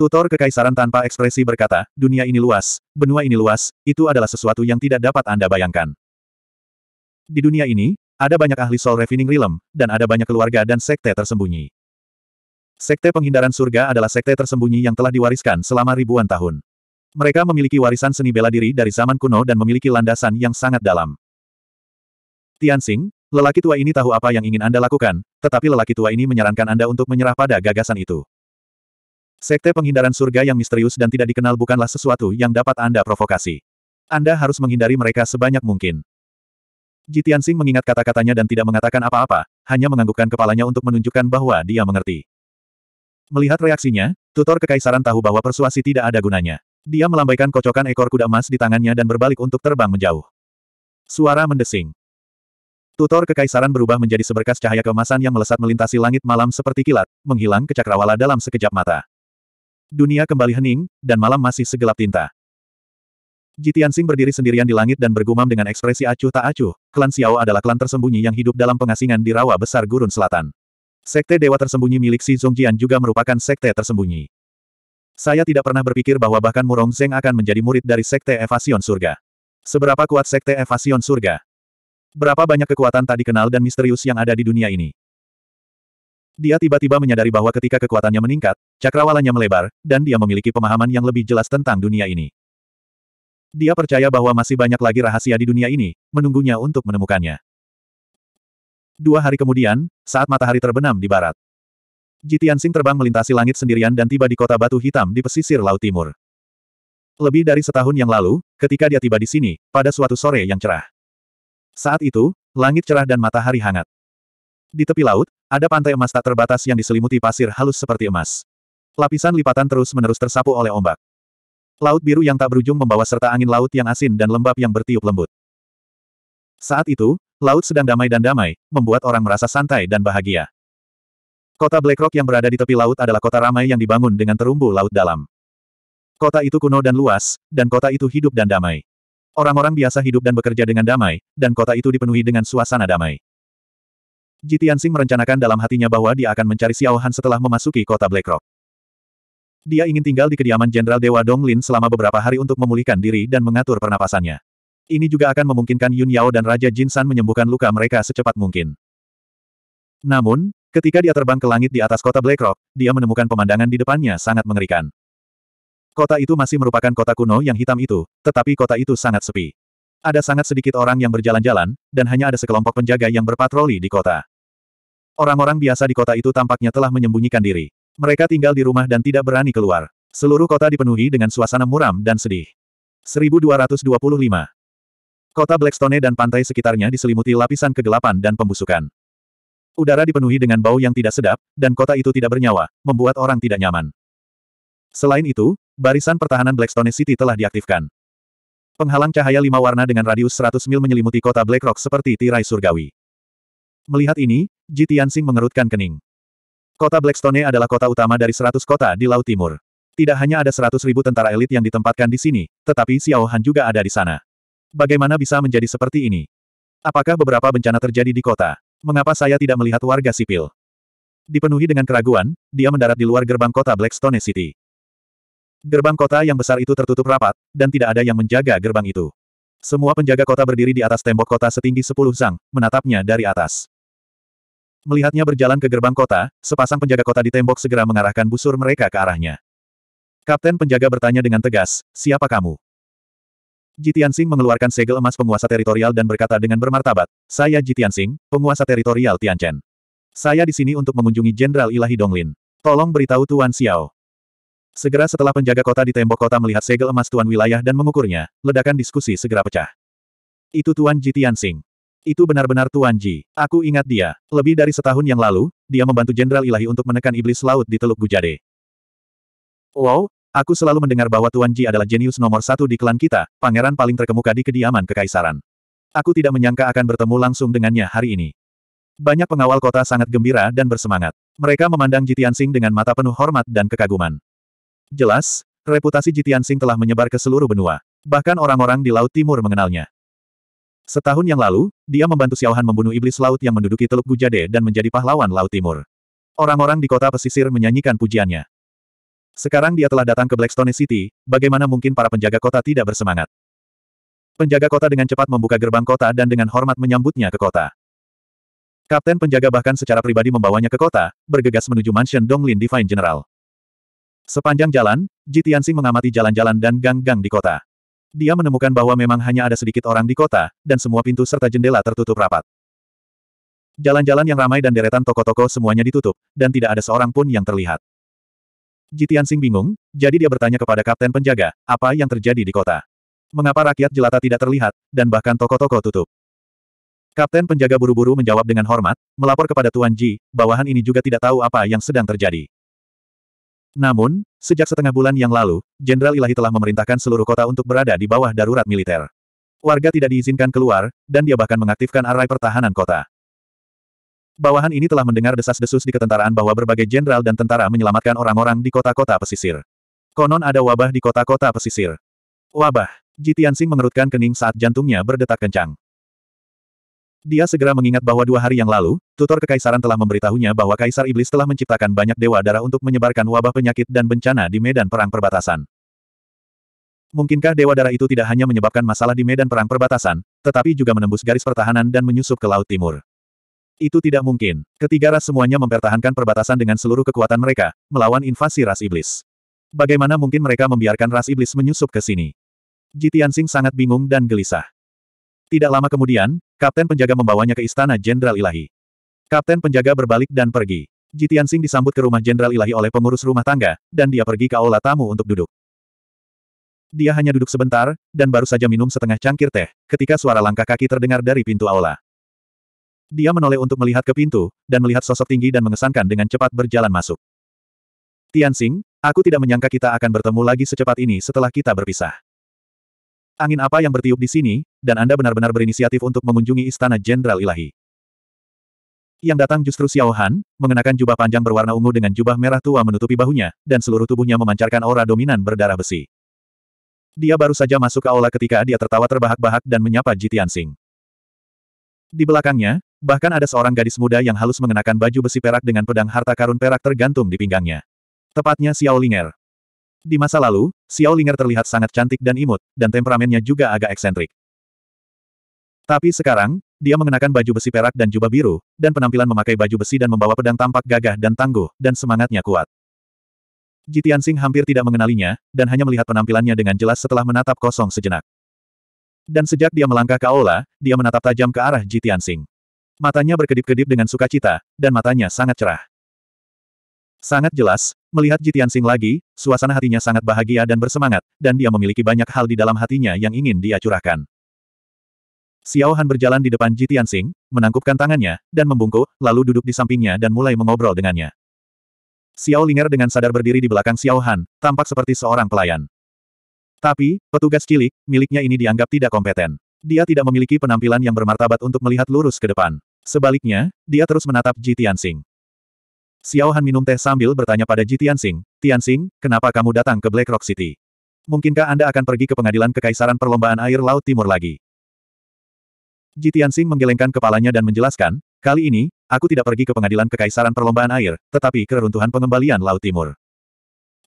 Tutor Kekaisaran tanpa ekspresi berkata, dunia ini luas, benua ini luas, itu adalah sesuatu yang tidak dapat Anda bayangkan. Di dunia ini, ada banyak ahli Soul Refining Realm, dan ada banyak keluarga dan sekte tersembunyi. Sekte penghindaran surga adalah sekte tersembunyi yang telah diwariskan selama ribuan tahun. Mereka memiliki warisan seni bela diri dari zaman kuno dan memiliki landasan yang sangat dalam. Tianxing, lelaki tua ini tahu apa yang ingin Anda lakukan, tetapi lelaki tua ini menyarankan Anda untuk menyerah pada gagasan itu. Sekte penghindaran surga yang misterius dan tidak dikenal bukanlah sesuatu yang dapat Anda provokasi. Anda harus menghindari mereka sebanyak mungkin. Jitian Sing mengingat kata-katanya dan tidak mengatakan apa-apa, hanya menganggukkan kepalanya untuk menunjukkan bahwa dia mengerti. Melihat reaksinya, tutor kekaisaran tahu bahwa persuasi tidak ada gunanya. Dia melambaikan kocokan ekor kuda emas di tangannya dan berbalik untuk terbang menjauh. Suara mendesing. Tutor kekaisaran berubah menjadi seberkas cahaya keemasan yang melesat melintasi langit malam seperti kilat, menghilang ke cakrawala dalam sekejap mata. Dunia kembali hening, dan malam masih segelap tinta. Jitian Sing berdiri sendirian di langit dan bergumam dengan ekspresi acuh tak acuh, klan Xiao adalah klan tersembunyi yang hidup dalam pengasingan di rawa besar gurun selatan. Sekte dewa tersembunyi milik Si Zongjian juga merupakan sekte tersembunyi. Saya tidak pernah berpikir bahwa bahkan Murong Zeng akan menjadi murid dari sekte evasion surga. Seberapa kuat sekte evasion surga? Berapa banyak kekuatan tak dikenal dan misterius yang ada di dunia ini? Dia tiba-tiba menyadari bahwa ketika kekuatannya meningkat, cakrawalanya melebar, dan dia memiliki pemahaman yang lebih jelas tentang dunia ini. Dia percaya bahwa masih banyak lagi rahasia di dunia ini, menunggunya untuk menemukannya. Dua hari kemudian, saat matahari terbenam di barat, Jitian Jitiansing terbang melintasi langit sendirian dan tiba di kota batu hitam di pesisir laut timur. Lebih dari setahun yang lalu, ketika dia tiba di sini, pada suatu sore yang cerah. Saat itu, langit cerah dan matahari hangat. Di tepi laut, ada pantai emas tak terbatas yang diselimuti pasir halus seperti emas. Lapisan lipatan terus-menerus tersapu oleh ombak. Laut biru yang tak berujung membawa serta angin laut yang asin dan lembab yang bertiup lembut. Saat itu, laut sedang damai dan damai, membuat orang merasa santai dan bahagia. Kota Blackrock yang berada di tepi laut adalah kota ramai yang dibangun dengan terumbu laut dalam. Kota itu kuno dan luas, dan kota itu hidup dan damai. Orang-orang biasa hidup dan bekerja dengan damai, dan kota itu dipenuhi dengan suasana damai. Jitian Jitiansing merencanakan dalam hatinya bahwa dia akan mencari Xiao Han setelah memasuki kota Blackrock. Dia ingin tinggal di kediaman Jenderal Dewa Donglin selama beberapa hari untuk memulihkan diri dan mengatur pernapasannya. Ini juga akan memungkinkan Yun Yao dan Raja Jin San menyembuhkan luka mereka secepat mungkin. Namun, ketika dia terbang ke langit di atas kota Blackrock, dia menemukan pemandangan di depannya sangat mengerikan. Kota itu masih merupakan kota kuno yang hitam itu, tetapi kota itu sangat sepi. Ada sangat sedikit orang yang berjalan-jalan, dan hanya ada sekelompok penjaga yang berpatroli di kota. Orang-orang biasa di kota itu tampaknya telah menyembunyikan diri. Mereka tinggal di rumah dan tidak berani keluar. Seluruh kota dipenuhi dengan suasana muram dan sedih. 1225. Kota Blackstone dan pantai sekitarnya diselimuti lapisan kegelapan dan pembusukan. Udara dipenuhi dengan bau yang tidak sedap, dan kota itu tidak bernyawa, membuat orang tidak nyaman. Selain itu, barisan pertahanan Blackstone City telah diaktifkan. Penghalang cahaya lima warna dengan radius 100 mil menyelimuti kota Blackrock seperti tirai surgawi. Melihat ini, Ji Tianxing mengerutkan kening. Kota Blackstone adalah kota utama dari 100 kota di Laut Timur. Tidak hanya ada 100 ribu tentara elit yang ditempatkan di sini, tetapi Xiao Han juga ada di sana. Bagaimana bisa menjadi seperti ini? Apakah beberapa bencana terjadi di kota? Mengapa saya tidak melihat warga sipil? Dipenuhi dengan keraguan, dia mendarat di luar gerbang kota Blackstone City. Gerbang kota yang besar itu tertutup rapat, dan tidak ada yang menjaga gerbang itu. Semua penjaga kota berdiri di atas tembok kota setinggi 10 zang, menatapnya dari atas. Melihatnya berjalan ke gerbang kota, sepasang penjaga kota di tembok segera mengarahkan busur mereka ke arahnya. Kapten penjaga bertanya dengan tegas, siapa kamu? Jitian Sing mengeluarkan segel emas penguasa teritorial dan berkata dengan bermartabat, saya Jitian Sing, penguasa teritorial Tianchen. Saya di sini untuk mengunjungi Jenderal Ilahi Donglin. Tolong beritahu Tuan Xiao. Segera setelah penjaga kota di tembok kota melihat segel emas Tuan Wilayah dan mengukurnya, ledakan diskusi segera pecah. Itu Tuan Jitian Sing. Itu benar-benar Tuan Ji. Aku ingat dia. Lebih dari setahun yang lalu, dia membantu Jenderal Ilahi untuk menekan iblis laut di Teluk Bujade. Wow, aku selalu mendengar bahwa Tuan Ji adalah jenius nomor satu di klan kita, pangeran paling terkemuka di kediaman kekaisaran. Aku tidak menyangka akan bertemu langsung dengannya hari ini. Banyak pengawal kota sangat gembira dan bersemangat. Mereka memandang Jitian Sing dengan mata penuh hormat dan kekaguman. Jelas, reputasi Jitian Sing telah menyebar ke seluruh benua. Bahkan orang-orang di Laut Timur mengenalnya. Setahun yang lalu, dia membantu Xiaohan membunuh iblis laut yang menduduki Teluk Bujade dan menjadi pahlawan Laut Timur. Orang-orang di kota pesisir menyanyikan pujiannya. Sekarang dia telah datang ke Blackstone City, bagaimana mungkin para penjaga kota tidak bersemangat? Penjaga kota dengan cepat membuka gerbang kota dan dengan hormat menyambutnya ke kota. Kapten penjaga bahkan secara pribadi membawanya ke kota, bergegas menuju mansion Donglin Divine General. Sepanjang jalan, Ji mengamati jalan-jalan dan gang-gang di kota. Dia menemukan bahwa memang hanya ada sedikit orang di kota, dan semua pintu serta jendela tertutup rapat. Jalan-jalan yang ramai dan deretan toko-toko semuanya ditutup, dan tidak ada seorang pun yang terlihat. Jitian Sing bingung, jadi dia bertanya kepada kapten penjaga, apa yang terjadi di kota. Mengapa rakyat jelata tidak terlihat, dan bahkan toko-toko tutup. Kapten penjaga buru-buru menjawab dengan hormat, melapor kepada Tuan Ji, bawahan ini juga tidak tahu apa yang sedang terjadi. Namun, sejak setengah bulan yang lalu, Jenderal Ilahi telah memerintahkan seluruh kota untuk berada di bawah darurat militer. Warga tidak diizinkan keluar, dan dia bahkan mengaktifkan arai pertahanan kota. Bawahan ini telah mendengar desas-desus di ketentaraan bahwa berbagai jenderal dan tentara menyelamatkan orang-orang di kota-kota pesisir. Konon ada wabah di kota-kota pesisir. Wabah. Jitian Sing mengerutkan kening saat jantungnya berdetak kencang. Dia segera mengingat bahwa dua hari yang lalu, tutor kekaisaran telah memberitahunya bahwa Kaisar Iblis telah menciptakan banyak dewa darah untuk menyebarkan wabah penyakit dan bencana di medan perang perbatasan. Mungkinkah dewa darah itu tidak hanya menyebabkan masalah di medan perang perbatasan, tetapi juga menembus garis pertahanan dan menyusup ke Laut Timur? Itu tidak mungkin. Ketiga ras semuanya mempertahankan perbatasan dengan seluruh kekuatan mereka, melawan invasi ras iblis. Bagaimana mungkin mereka membiarkan ras iblis menyusup ke sini? Jitian Sing sangat bingung dan gelisah. Tidak lama kemudian, Kapten penjaga membawanya ke istana Jenderal Ilahi. Kapten penjaga berbalik dan pergi. Jitian Tianxing disambut ke rumah Jenderal Ilahi oleh pengurus rumah tangga, dan dia pergi ke aula tamu untuk duduk. Dia hanya duduk sebentar, dan baru saja minum setengah cangkir teh, ketika suara langkah kaki terdengar dari pintu aula. Dia menoleh untuk melihat ke pintu, dan melihat sosok tinggi dan mengesankan dengan cepat berjalan masuk. Tianxing, aku tidak menyangka kita akan bertemu lagi secepat ini setelah kita berpisah. Angin apa yang bertiup di sini, dan Anda benar-benar berinisiatif untuk mengunjungi Istana Jenderal Ilahi. Yang datang justru Xiao Han, mengenakan jubah panjang berwarna ungu dengan jubah merah tua menutupi bahunya, dan seluruh tubuhnya memancarkan aura dominan berdarah besi. Dia baru saja masuk ke aula ketika dia tertawa terbahak-bahak dan menyapa Jitian Sing. Di belakangnya, bahkan ada seorang gadis muda yang halus mengenakan baju besi perak dengan pedang harta karun perak tergantung di pinggangnya. Tepatnya Xiao Linger. Di masa lalu, Xiao Linger terlihat sangat cantik dan imut, dan temperamennya juga agak eksentrik. Tapi sekarang, dia mengenakan baju besi perak dan jubah biru, dan penampilan memakai baju besi dan membawa pedang tampak gagah dan tangguh, dan semangatnya kuat. Jitian Singh hampir tidak mengenalinya, dan hanya melihat penampilannya dengan jelas setelah menatap kosong sejenak. Dan sejak dia melangkah ke aula, dia menatap tajam ke arah Jitian Singh. Matanya berkedip-kedip dengan sukacita, dan matanya sangat cerah. Sangat jelas, melihat Jitian Singh lagi, suasana hatinya sangat bahagia dan bersemangat, dan dia memiliki banyak hal di dalam hatinya yang ingin dia curahkan. Xiao Han berjalan di depan Ji Tianxing, menangkupkan tangannya, dan membungkuk, lalu duduk di sampingnya dan mulai mengobrol dengannya. Xiao Linger dengan sadar berdiri di belakang Xiao Han, tampak seperti seorang pelayan. Tapi, petugas cilik, miliknya ini dianggap tidak kompeten. Dia tidak memiliki penampilan yang bermartabat untuk melihat lurus ke depan. Sebaliknya, dia terus menatap Ji Tianxing. Xiao Han minum teh sambil bertanya pada Ji Tianxing, Tianxing, kenapa kamu datang ke Black Rock City? Mungkinkah Anda akan pergi ke pengadilan Kekaisaran Perlombaan Air Laut Timur lagi? Ji Tianxing menggelengkan kepalanya dan menjelaskan, kali ini, aku tidak pergi ke pengadilan kekaisaran perlombaan air, tetapi keruntuhan pengembalian Laut Timur.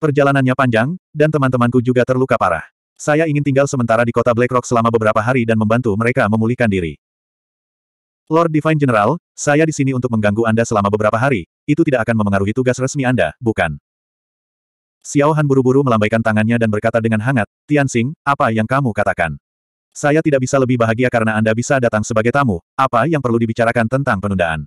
Perjalanannya panjang, dan teman-temanku juga terluka parah. Saya ingin tinggal sementara di kota Blackrock selama beberapa hari dan membantu mereka memulihkan diri. Lord Divine General, saya di sini untuk mengganggu Anda selama beberapa hari, itu tidak akan memengaruhi tugas resmi Anda, bukan? Xiao Han buru-buru melambaikan tangannya dan berkata dengan hangat, Tianxing, apa yang kamu katakan? Saya tidak bisa lebih bahagia karena Anda bisa datang sebagai tamu. Apa yang perlu dibicarakan tentang penundaan?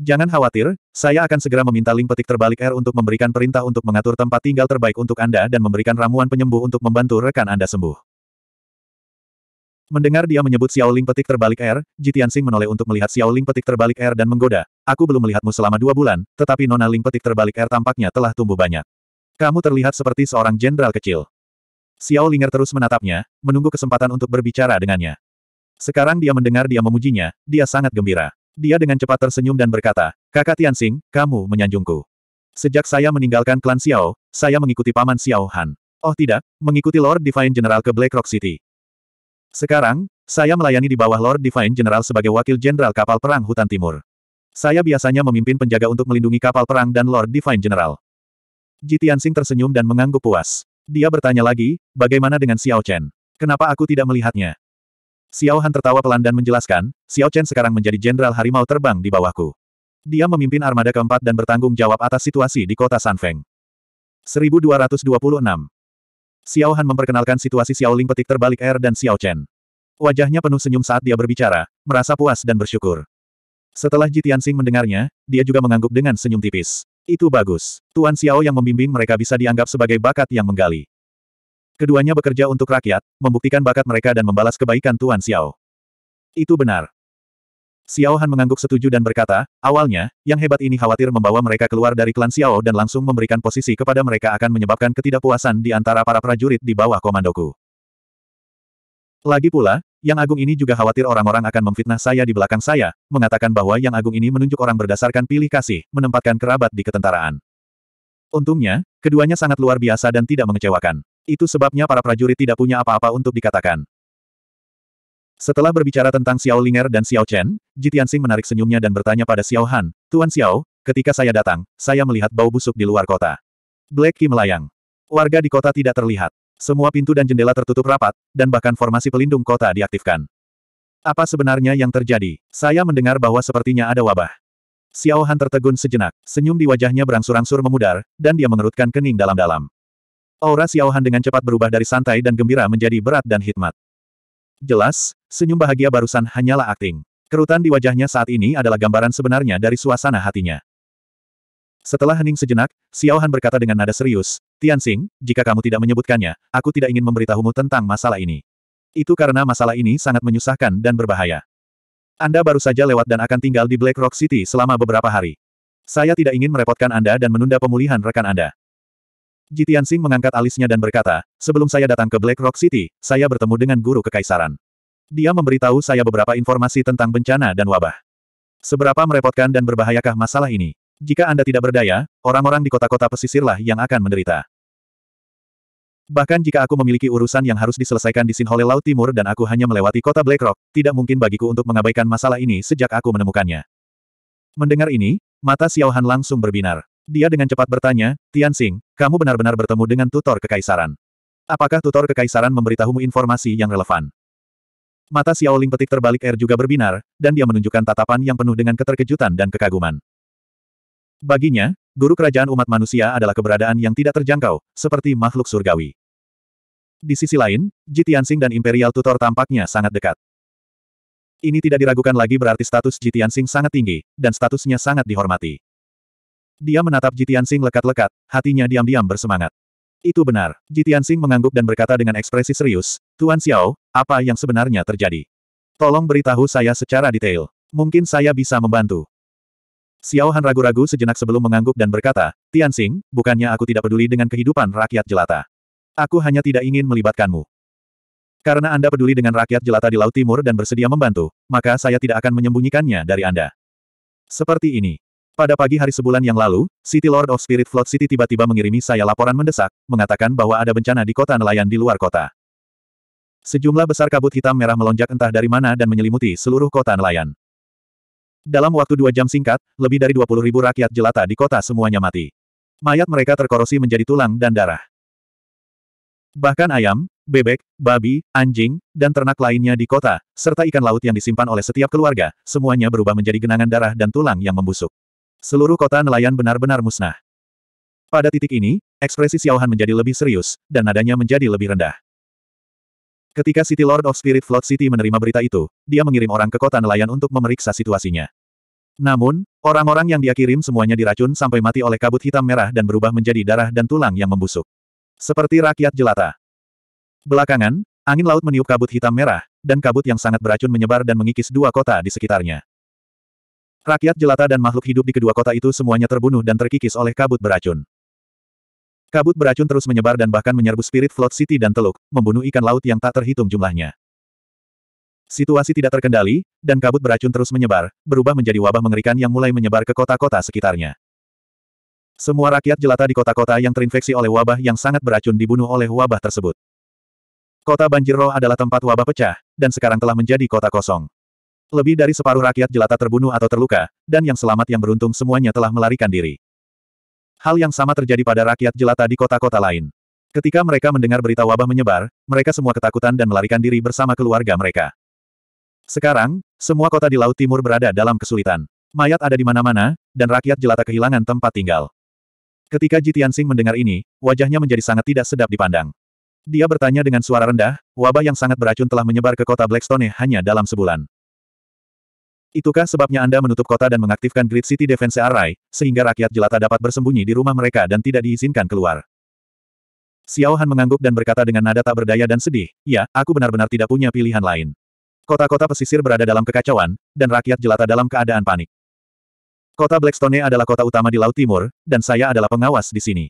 Jangan khawatir, saya akan segera meminta link petik terbalik R untuk memberikan perintah untuk mengatur tempat tinggal terbaik untuk Anda dan memberikan ramuan penyembuh untuk membantu rekan Anda sembuh. Mendengar dia menyebut Xiao Ling petik terbalik R, Jitian Sing menoleh untuk melihat Xiao Ling petik terbalik R dan menggoda, aku belum melihatmu selama dua bulan, tetapi Nona Ling petik terbalik R tampaknya telah tumbuh banyak. Kamu terlihat seperti seorang jenderal kecil. Xiao Linger terus menatapnya, menunggu kesempatan untuk berbicara dengannya. Sekarang dia mendengar dia memujinya, dia sangat gembira. Dia dengan cepat tersenyum dan berkata, Kakak Tianxing, kamu menyanjungku. Sejak saya meninggalkan klan Xiao, saya mengikuti paman Xiao Han. Oh tidak, mengikuti Lord Divine General ke Black Rock City. Sekarang, saya melayani di bawah Lord Divine General sebagai wakil jenderal kapal perang hutan timur. Saya biasanya memimpin penjaga untuk melindungi kapal perang dan Lord Divine General. Ji Tianxing tersenyum dan mengangguk puas. Dia bertanya lagi, bagaimana dengan Xiao Chen? Kenapa aku tidak melihatnya? Xiao Han tertawa pelan dan menjelaskan, Xiao Chen sekarang menjadi jenderal harimau terbang di bawahku. Dia memimpin armada keempat dan bertanggung jawab atas situasi di kota Sanfeng. 1226 Xiao Han memperkenalkan situasi Xiaoling petik terbalik air er dan Xiao Chen. Wajahnya penuh senyum saat dia berbicara, merasa puas dan bersyukur. Setelah Ji Tianxing mendengarnya, dia juga mengangguk dengan senyum tipis. Itu bagus. Tuan Xiao yang membimbing mereka bisa dianggap sebagai bakat yang menggali. Keduanya bekerja untuk rakyat, membuktikan bakat mereka dan membalas kebaikan Tuan Xiao. Itu benar. Xiao Han mengangguk setuju dan berkata, awalnya, yang hebat ini khawatir membawa mereka keluar dari klan Xiao dan langsung memberikan posisi kepada mereka akan menyebabkan ketidakpuasan di antara para prajurit di bawah komandoku. Lagi pula, yang agung ini juga khawatir orang-orang akan memfitnah saya di belakang saya, mengatakan bahwa yang agung ini menunjuk orang berdasarkan pilih kasih, menempatkan kerabat di ketentaraan. Untungnya, keduanya sangat luar biasa dan tidak mengecewakan. Itu sebabnya para prajurit tidak punya apa-apa untuk dikatakan. Setelah berbicara tentang Xiao Linger dan Xiao Chen, Jitiansing menarik senyumnya dan bertanya pada Xiao Han, Tuan Xiao, ketika saya datang, saya melihat bau busuk di luar kota. Black Ki melayang. Warga di kota tidak terlihat. Semua pintu dan jendela tertutup rapat, dan bahkan formasi pelindung kota diaktifkan. Apa sebenarnya yang terjadi? Saya mendengar bahwa sepertinya ada wabah. Xiao Han tertegun sejenak, senyum di wajahnya berangsur-angsur memudar, dan dia mengerutkan kening dalam-dalam. Aura Xiao Han dengan cepat berubah dari santai dan gembira menjadi berat dan hikmat. Jelas, senyum bahagia barusan hanyalah akting. Kerutan di wajahnya saat ini adalah gambaran sebenarnya dari suasana hatinya. Setelah hening sejenak, Xiao Han berkata dengan nada serius, Tianxing, jika kamu tidak menyebutkannya, aku tidak ingin memberitahumu tentang masalah ini. Itu karena masalah ini sangat menyusahkan dan berbahaya. Anda baru saja lewat dan akan tinggal di Black Rock City selama beberapa hari. Saya tidak ingin merepotkan Anda dan menunda pemulihan rekan Anda. Ji Tianxing mengangkat alisnya dan berkata, sebelum saya datang ke Black Rock City, saya bertemu dengan guru kekaisaran. Dia memberitahu saya beberapa informasi tentang bencana dan wabah. Seberapa merepotkan dan berbahayakah masalah ini? Jika Anda tidak berdaya, orang-orang di kota-kota pesisirlah yang akan menderita. Bahkan jika aku memiliki urusan yang harus diselesaikan di Sinhole Laut Timur dan aku hanya melewati kota Blackrock, tidak mungkin bagiku untuk mengabaikan masalah ini sejak aku menemukannya. Mendengar ini, mata Xiao Han langsung berbinar. Dia dengan cepat bertanya, Tian Xing, kamu benar-benar bertemu dengan tutor kekaisaran. Apakah tutor kekaisaran memberitahumu informasi yang relevan? Mata Xiao Ling petik terbalik air juga berbinar, dan dia menunjukkan tatapan yang penuh dengan keterkejutan dan kekaguman. Baginya, guru kerajaan umat manusia adalah keberadaan yang tidak terjangkau, seperti makhluk surgawi. Di sisi lain, Jitiansing dan Imperial Tutor tampaknya sangat dekat. Ini tidak diragukan lagi berarti status Jitiansing sangat tinggi, dan statusnya sangat dihormati. Dia menatap Jitiansing lekat-lekat, hatinya diam-diam bersemangat. Itu benar, Jitiansing mengangguk dan berkata dengan ekspresi serius, Tuan Xiao, apa yang sebenarnya terjadi? Tolong beritahu saya secara detail. Mungkin saya bisa membantu. Xiao Han ragu-ragu sejenak sebelum mengangguk dan berkata, Tianxing, bukannya aku tidak peduli dengan kehidupan rakyat jelata. Aku hanya tidak ingin melibatkanmu. Karena Anda peduli dengan rakyat jelata di Laut Timur dan bersedia membantu, maka saya tidak akan menyembunyikannya dari Anda. Seperti ini. Pada pagi hari sebulan yang lalu, City Lord of Spirit Float City tiba-tiba mengirimi saya laporan mendesak, mengatakan bahwa ada bencana di kota nelayan di luar kota. Sejumlah besar kabut hitam merah melonjak entah dari mana dan menyelimuti seluruh kota nelayan. Dalam waktu dua jam singkat, lebih dari 20 ribu rakyat jelata di kota semuanya mati. Mayat mereka terkorosi menjadi tulang dan darah. Bahkan ayam, bebek, babi, anjing, dan ternak lainnya di kota, serta ikan laut yang disimpan oleh setiap keluarga, semuanya berubah menjadi genangan darah dan tulang yang membusuk. Seluruh kota nelayan benar-benar musnah. Pada titik ini, ekspresi Xiaohan menjadi lebih serius, dan nadanya menjadi lebih rendah. Ketika City Lord of Spirit Flood City menerima berita itu, dia mengirim orang ke kota nelayan untuk memeriksa situasinya. Namun, orang-orang yang dia kirim semuanya diracun sampai mati oleh kabut hitam merah dan berubah menjadi darah dan tulang yang membusuk. Seperti rakyat jelata. Belakangan, angin laut meniup kabut hitam merah, dan kabut yang sangat beracun menyebar dan mengikis dua kota di sekitarnya. Rakyat jelata dan makhluk hidup di kedua kota itu semuanya terbunuh dan terkikis oleh kabut beracun. Kabut beracun terus menyebar dan bahkan menyerbu Spirit Float City dan Teluk, membunuh ikan laut yang tak terhitung jumlahnya. Situasi tidak terkendali, dan kabut beracun terus menyebar, berubah menjadi wabah mengerikan yang mulai menyebar ke kota-kota sekitarnya. Semua rakyat jelata di kota-kota yang terinfeksi oleh wabah yang sangat beracun dibunuh oleh wabah tersebut. Kota Banjir Roh adalah tempat wabah pecah, dan sekarang telah menjadi kota kosong. Lebih dari separuh rakyat jelata terbunuh atau terluka, dan yang selamat yang beruntung semuanya telah melarikan diri. Hal yang sama terjadi pada rakyat jelata di kota-kota lain. Ketika mereka mendengar berita wabah menyebar, mereka semua ketakutan dan melarikan diri bersama keluarga mereka. Sekarang, semua kota di Laut Timur berada dalam kesulitan. Mayat ada di mana-mana, dan rakyat jelata kehilangan tempat tinggal. Ketika Jitian Sing mendengar ini, wajahnya menjadi sangat tidak sedap dipandang. Dia bertanya dengan suara rendah, wabah yang sangat beracun telah menyebar ke kota Blackstone hanya dalam sebulan. Itukah sebabnya Anda menutup kota dan mengaktifkan Great City Defense Array, sehingga rakyat jelata dapat bersembunyi di rumah mereka dan tidak diizinkan keluar? Xiao Han mengangguk dan berkata dengan nada tak berdaya dan sedih, ya, aku benar-benar tidak punya pilihan lain. Kota-kota pesisir berada dalam kekacauan, dan rakyat jelata dalam keadaan panik. Kota Blackstone adalah kota utama di Laut Timur, dan saya adalah pengawas di sini.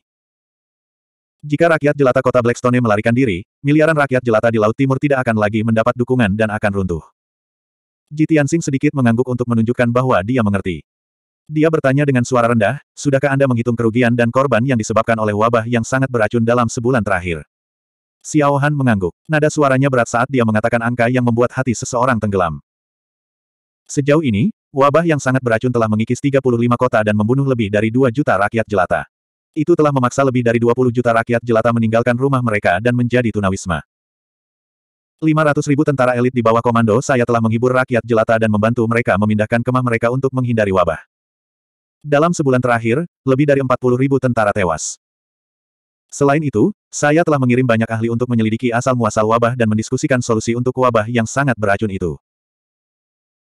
Jika rakyat jelata kota Blackstone melarikan diri, miliaran rakyat jelata di Laut Timur tidak akan lagi mendapat dukungan dan akan runtuh. Ji Tianxing sedikit mengangguk untuk menunjukkan bahwa dia mengerti. Dia bertanya dengan suara rendah, sudahkah Anda menghitung kerugian dan korban yang disebabkan oleh wabah yang sangat beracun dalam sebulan terakhir? Xiao Han mengangguk. Nada suaranya berat saat dia mengatakan angka yang membuat hati seseorang tenggelam. Sejauh ini, wabah yang sangat beracun telah mengikis 35 kota dan membunuh lebih dari 2 juta rakyat jelata. Itu telah memaksa lebih dari 20 juta rakyat jelata meninggalkan rumah mereka dan menjadi tunawisma. 500 ribu tentara elit di bawah komando saya telah menghibur rakyat jelata dan membantu mereka memindahkan kemah mereka untuk menghindari wabah. Dalam sebulan terakhir, lebih dari 40 ribu tentara tewas. Selain itu, saya telah mengirim banyak ahli untuk menyelidiki asal-muasal wabah dan mendiskusikan solusi untuk wabah yang sangat beracun itu.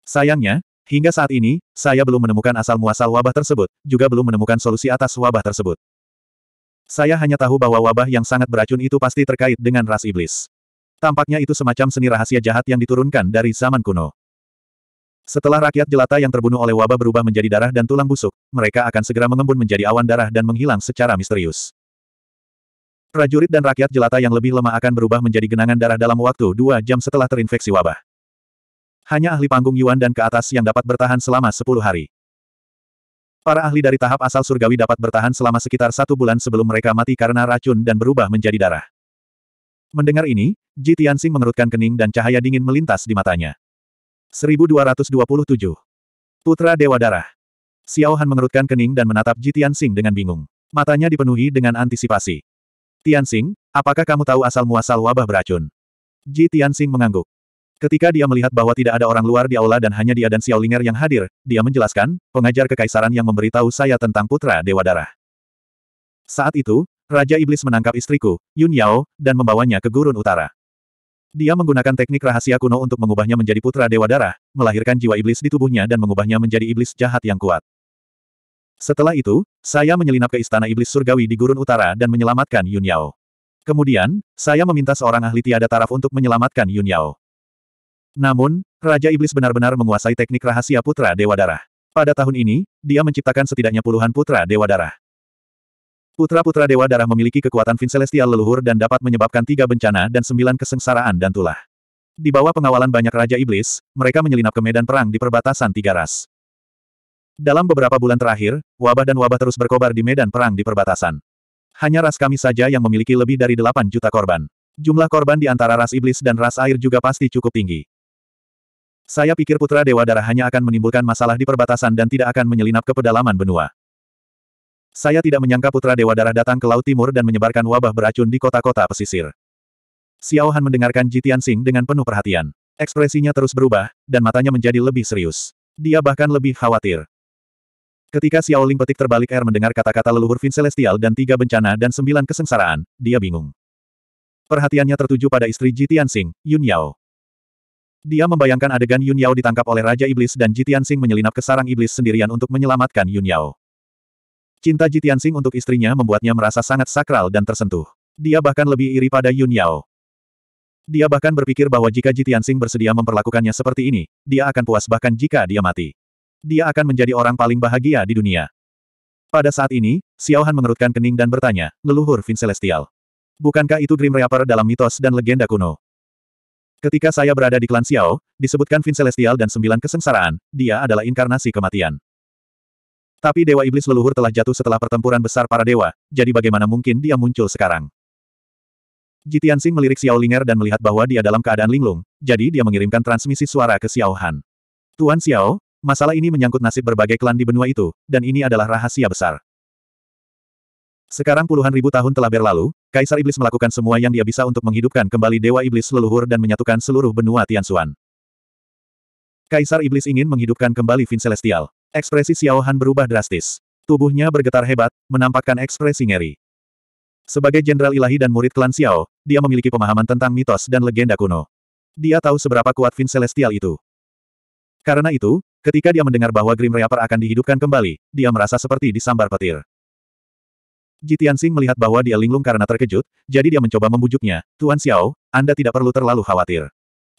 Sayangnya, hingga saat ini, saya belum menemukan asal-muasal wabah tersebut, juga belum menemukan solusi atas wabah tersebut. Saya hanya tahu bahwa wabah yang sangat beracun itu pasti terkait dengan ras iblis. Tampaknya itu semacam seni rahasia jahat yang diturunkan dari zaman kuno. Setelah rakyat jelata yang terbunuh oleh wabah berubah menjadi darah dan tulang busuk, mereka akan segera mengembun menjadi awan darah dan menghilang secara misterius. Prajurit dan rakyat jelata yang lebih lemah akan berubah menjadi genangan darah dalam waktu dua jam setelah terinfeksi wabah. Hanya ahli panggung Yuan dan ke atas yang dapat bertahan selama sepuluh hari. Para ahli dari tahap asal surgawi dapat bertahan selama sekitar satu bulan sebelum mereka mati karena racun dan berubah menjadi darah. Mendengar ini, Ji Tianxing mengerutkan kening dan cahaya dingin melintas di matanya. 1227. Putra Dewa Darah. Xiao Han mengerutkan kening dan menatap Ji Tianxing dengan bingung. Matanya dipenuhi dengan antisipasi. Tianxing, apakah kamu tahu asal-muasal wabah beracun? Ji Tianxing mengangguk. Ketika dia melihat bahwa tidak ada orang luar di aula dan hanya dia dan Xiao Ling'er yang hadir, dia menjelaskan, pengajar kekaisaran yang memberitahu saya tentang putra Dewa Darah. Saat itu, Raja Iblis menangkap istriku, Yun Yao, dan membawanya ke gurun utara. Dia menggunakan teknik rahasia kuno untuk mengubahnya menjadi putra dewa darah, melahirkan jiwa iblis di tubuhnya dan mengubahnya menjadi iblis jahat yang kuat. Setelah itu, saya menyelinap ke istana iblis surgawi di gurun utara dan menyelamatkan Yun Yao. Kemudian, saya meminta seorang ahli tiada taraf untuk menyelamatkan Yun Yao. Namun, Raja Iblis benar-benar menguasai teknik rahasia putra dewa darah. Pada tahun ini, dia menciptakan setidaknya puluhan putra dewa darah. Putra-putra Dewa Darah memiliki kekuatan finselestial leluhur dan dapat menyebabkan tiga bencana dan sembilan kesengsaraan dan tulah. Di bawah pengawalan banyak Raja Iblis, mereka menyelinap ke medan perang di perbatasan tiga ras. Dalam beberapa bulan terakhir, wabah dan wabah terus berkobar di medan perang di perbatasan. Hanya ras kami saja yang memiliki lebih dari delapan juta korban. Jumlah korban di antara ras iblis dan ras air juga pasti cukup tinggi. Saya pikir putra Dewa Darah hanya akan menimbulkan masalah di perbatasan dan tidak akan menyelinap ke pedalaman benua. Saya tidak menyangka putra Dewa Darah datang ke Laut Timur dan menyebarkan wabah beracun di kota-kota pesisir. Xiao Han mendengarkan Jitian Sing dengan penuh perhatian. Ekspresinya terus berubah, dan matanya menjadi lebih serius. Dia bahkan lebih khawatir. Ketika Xiao Ling petik terbalik air mendengar kata-kata leluhur Vin Celestial dan tiga bencana dan sembilan kesengsaraan, dia bingung. Perhatiannya tertuju pada istri Jitian Sing, Yun Yao. Dia membayangkan adegan Yun Yao ditangkap oleh Raja Iblis dan Jitian Sing menyelinap ke sarang iblis sendirian untuk menyelamatkan Yun Yao. Cinta Jitian Tianxing untuk istrinya membuatnya merasa sangat sakral dan tersentuh. Dia bahkan lebih iri pada Yun Yao. Dia bahkan berpikir bahwa jika Jitian Tianxing bersedia memperlakukannya seperti ini, dia akan puas bahkan jika dia mati. Dia akan menjadi orang paling bahagia di dunia. Pada saat ini, Xiao Han mengerutkan kening dan bertanya, leluhur Vin Celestial. Bukankah itu Grim Reaper dalam mitos dan legenda kuno? Ketika saya berada di klan Xiao, disebutkan Vin Celestial dan sembilan kesengsaraan, dia adalah inkarnasi kematian. Tapi Dewa Iblis leluhur telah jatuh setelah pertempuran besar para dewa, jadi bagaimana mungkin dia muncul sekarang? Jitian Xing melirik Xiao Linger dan melihat bahwa dia dalam keadaan linglung, jadi dia mengirimkan transmisi suara ke Xiao Han. Tuan Xiao, masalah ini menyangkut nasib berbagai klan di benua itu, dan ini adalah rahasia besar. Sekarang puluhan ribu tahun telah berlalu, Kaisar Iblis melakukan semua yang dia bisa untuk menghidupkan kembali Dewa Iblis leluhur dan menyatukan seluruh benua Tianxuan. Kaisar Iblis ingin menghidupkan kembali Vin Celestial. Ekspresi Xiao Han berubah drastis. Tubuhnya bergetar hebat, menampakkan ekspresi ngeri. Sebagai jenderal ilahi dan murid klan Xiao, dia memiliki pemahaman tentang mitos dan legenda kuno. Dia tahu seberapa kuat Vin Celestial itu. Karena itu, ketika dia mendengar bahwa Grim Reaper akan dihidupkan kembali, dia merasa seperti disambar petir. Jitian Sing melihat bahwa dia linglung karena terkejut, jadi dia mencoba membujuknya, Tuan Xiao, Anda tidak perlu terlalu khawatir.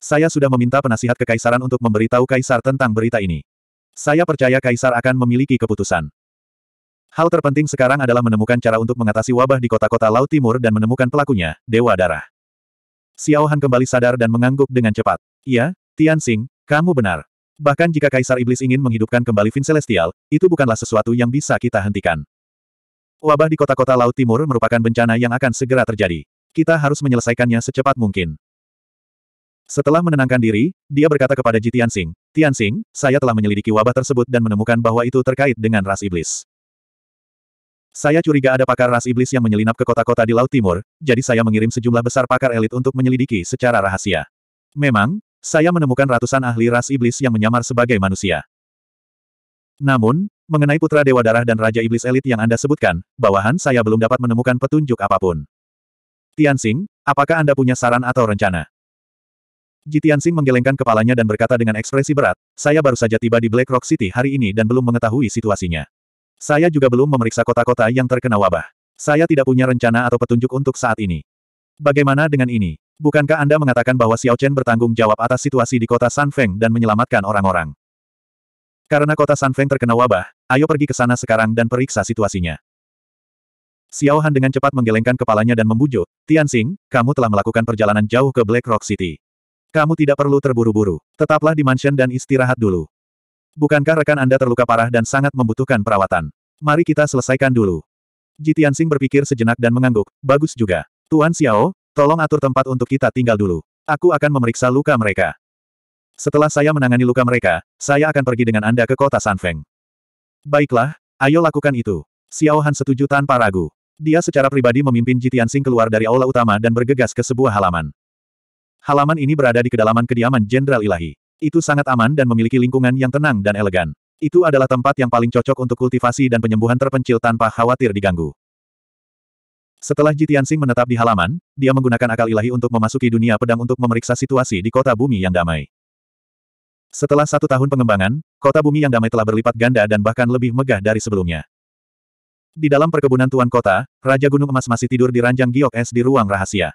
Saya sudah meminta penasihat kekaisaran untuk memberitahu kaisar tentang berita ini. Saya percaya Kaisar akan memiliki keputusan. Hal terpenting sekarang adalah menemukan cara untuk mengatasi wabah di kota-kota Laut Timur dan menemukan pelakunya, Dewa Darah. Xiao Han kembali sadar dan mengangguk dengan cepat. Iya, Tian Tianxing, kamu benar. Bahkan jika Kaisar Iblis ingin menghidupkan kembali Vin Celestial, itu bukanlah sesuatu yang bisa kita hentikan. Wabah di kota-kota Laut Timur merupakan bencana yang akan segera terjadi. Kita harus menyelesaikannya secepat mungkin. Setelah menenangkan diri, dia berkata kepada Ji Tianxing, Tianxing, saya telah menyelidiki wabah tersebut dan menemukan bahwa itu terkait dengan ras iblis. Saya curiga ada pakar ras iblis yang menyelinap ke kota-kota di Laut Timur, jadi saya mengirim sejumlah besar pakar elit untuk menyelidiki secara rahasia. Memang, saya menemukan ratusan ahli ras iblis yang menyamar sebagai manusia. Namun, mengenai putra Dewa Darah dan Raja Iblis Elit yang Anda sebutkan, bawahan saya belum dapat menemukan petunjuk apapun. Tianxing, apakah Anda punya saran atau rencana? Jitian Sing menggelengkan kepalanya dan berkata dengan ekspresi berat, saya baru saja tiba di Black Rock City hari ini dan belum mengetahui situasinya. Saya juga belum memeriksa kota-kota yang terkena wabah. Saya tidak punya rencana atau petunjuk untuk saat ini. Bagaimana dengan ini? Bukankah Anda mengatakan bahwa Xiao Chen bertanggung jawab atas situasi di kota Sanfeng dan menyelamatkan orang-orang? Karena kota Sanfeng terkena wabah, ayo pergi ke sana sekarang dan periksa situasinya. Xiao Han dengan cepat menggelengkan kepalanya dan membujuk, Tian Xing, kamu telah melakukan perjalanan jauh ke Black Rock City. Kamu tidak perlu terburu-buru. Tetaplah di mansion dan istirahat dulu. Bukankah rekan Anda terluka parah dan sangat membutuhkan perawatan? Mari kita selesaikan dulu. Jitiansing berpikir sejenak dan mengangguk. Bagus juga. Tuan Xiao, tolong atur tempat untuk kita tinggal dulu. Aku akan memeriksa luka mereka. Setelah saya menangani luka mereka, saya akan pergi dengan Anda ke kota Sanfeng. Baiklah, ayo lakukan itu. Xiao Han setuju tanpa ragu. Dia secara pribadi memimpin Jitiansing keluar dari aula utama dan bergegas ke sebuah halaman. Halaman ini berada di kedalaman kediaman Jenderal Ilahi. Itu sangat aman dan memiliki lingkungan yang tenang dan elegan. Itu adalah tempat yang paling cocok untuk kultivasi dan penyembuhan terpencil tanpa khawatir diganggu. Setelah Jitiansing menetap di halaman, dia menggunakan akal ilahi untuk memasuki dunia pedang untuk memeriksa situasi di kota bumi yang damai. Setelah satu tahun pengembangan, kota bumi yang damai telah berlipat ganda dan bahkan lebih megah dari sebelumnya. Di dalam perkebunan Tuan Kota, Raja Gunung Emas masih tidur di ranjang giok es di ruang rahasia.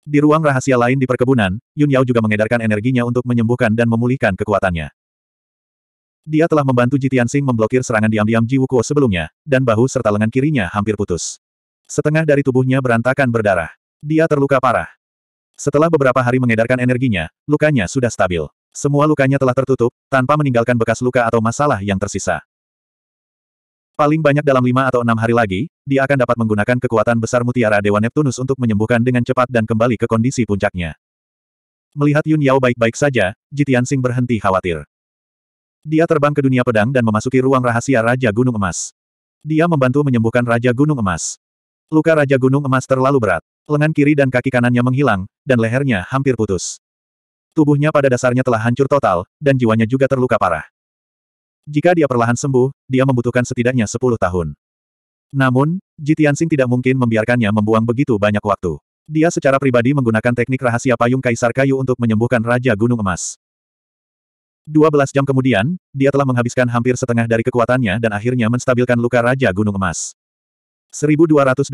Di ruang rahasia lain di perkebunan, Yun Yao juga mengedarkan energinya untuk menyembuhkan dan memulihkan kekuatannya. Dia telah membantu Jitian Sing memblokir serangan diam-diam Ji Wukuo sebelumnya, dan bahu serta lengan kirinya hampir putus. Setengah dari tubuhnya berantakan berdarah. Dia terluka parah. Setelah beberapa hari mengedarkan energinya, lukanya sudah stabil. Semua lukanya telah tertutup, tanpa meninggalkan bekas luka atau masalah yang tersisa. Paling banyak dalam lima atau enam hari lagi, dia akan dapat menggunakan kekuatan besar mutiara Dewa Neptunus untuk menyembuhkan dengan cepat dan kembali ke kondisi puncaknya. Melihat Yun Yao baik-baik saja, Jitian Sing berhenti khawatir. Dia terbang ke dunia pedang dan memasuki ruang rahasia Raja Gunung Emas. Dia membantu menyembuhkan Raja Gunung Emas. Luka Raja Gunung Emas terlalu berat. Lengan kiri dan kaki kanannya menghilang, dan lehernya hampir putus. Tubuhnya pada dasarnya telah hancur total, dan jiwanya juga terluka parah. Jika dia perlahan sembuh, dia membutuhkan setidaknya sepuluh tahun. Namun, Jitiansing tidak mungkin membiarkannya membuang begitu banyak waktu. Dia secara pribadi menggunakan teknik rahasia payung kaisar kayu untuk menyembuhkan Raja Gunung Emas. 12 jam kemudian, dia telah menghabiskan hampir setengah dari kekuatannya dan akhirnya menstabilkan luka Raja Gunung Emas. 1228.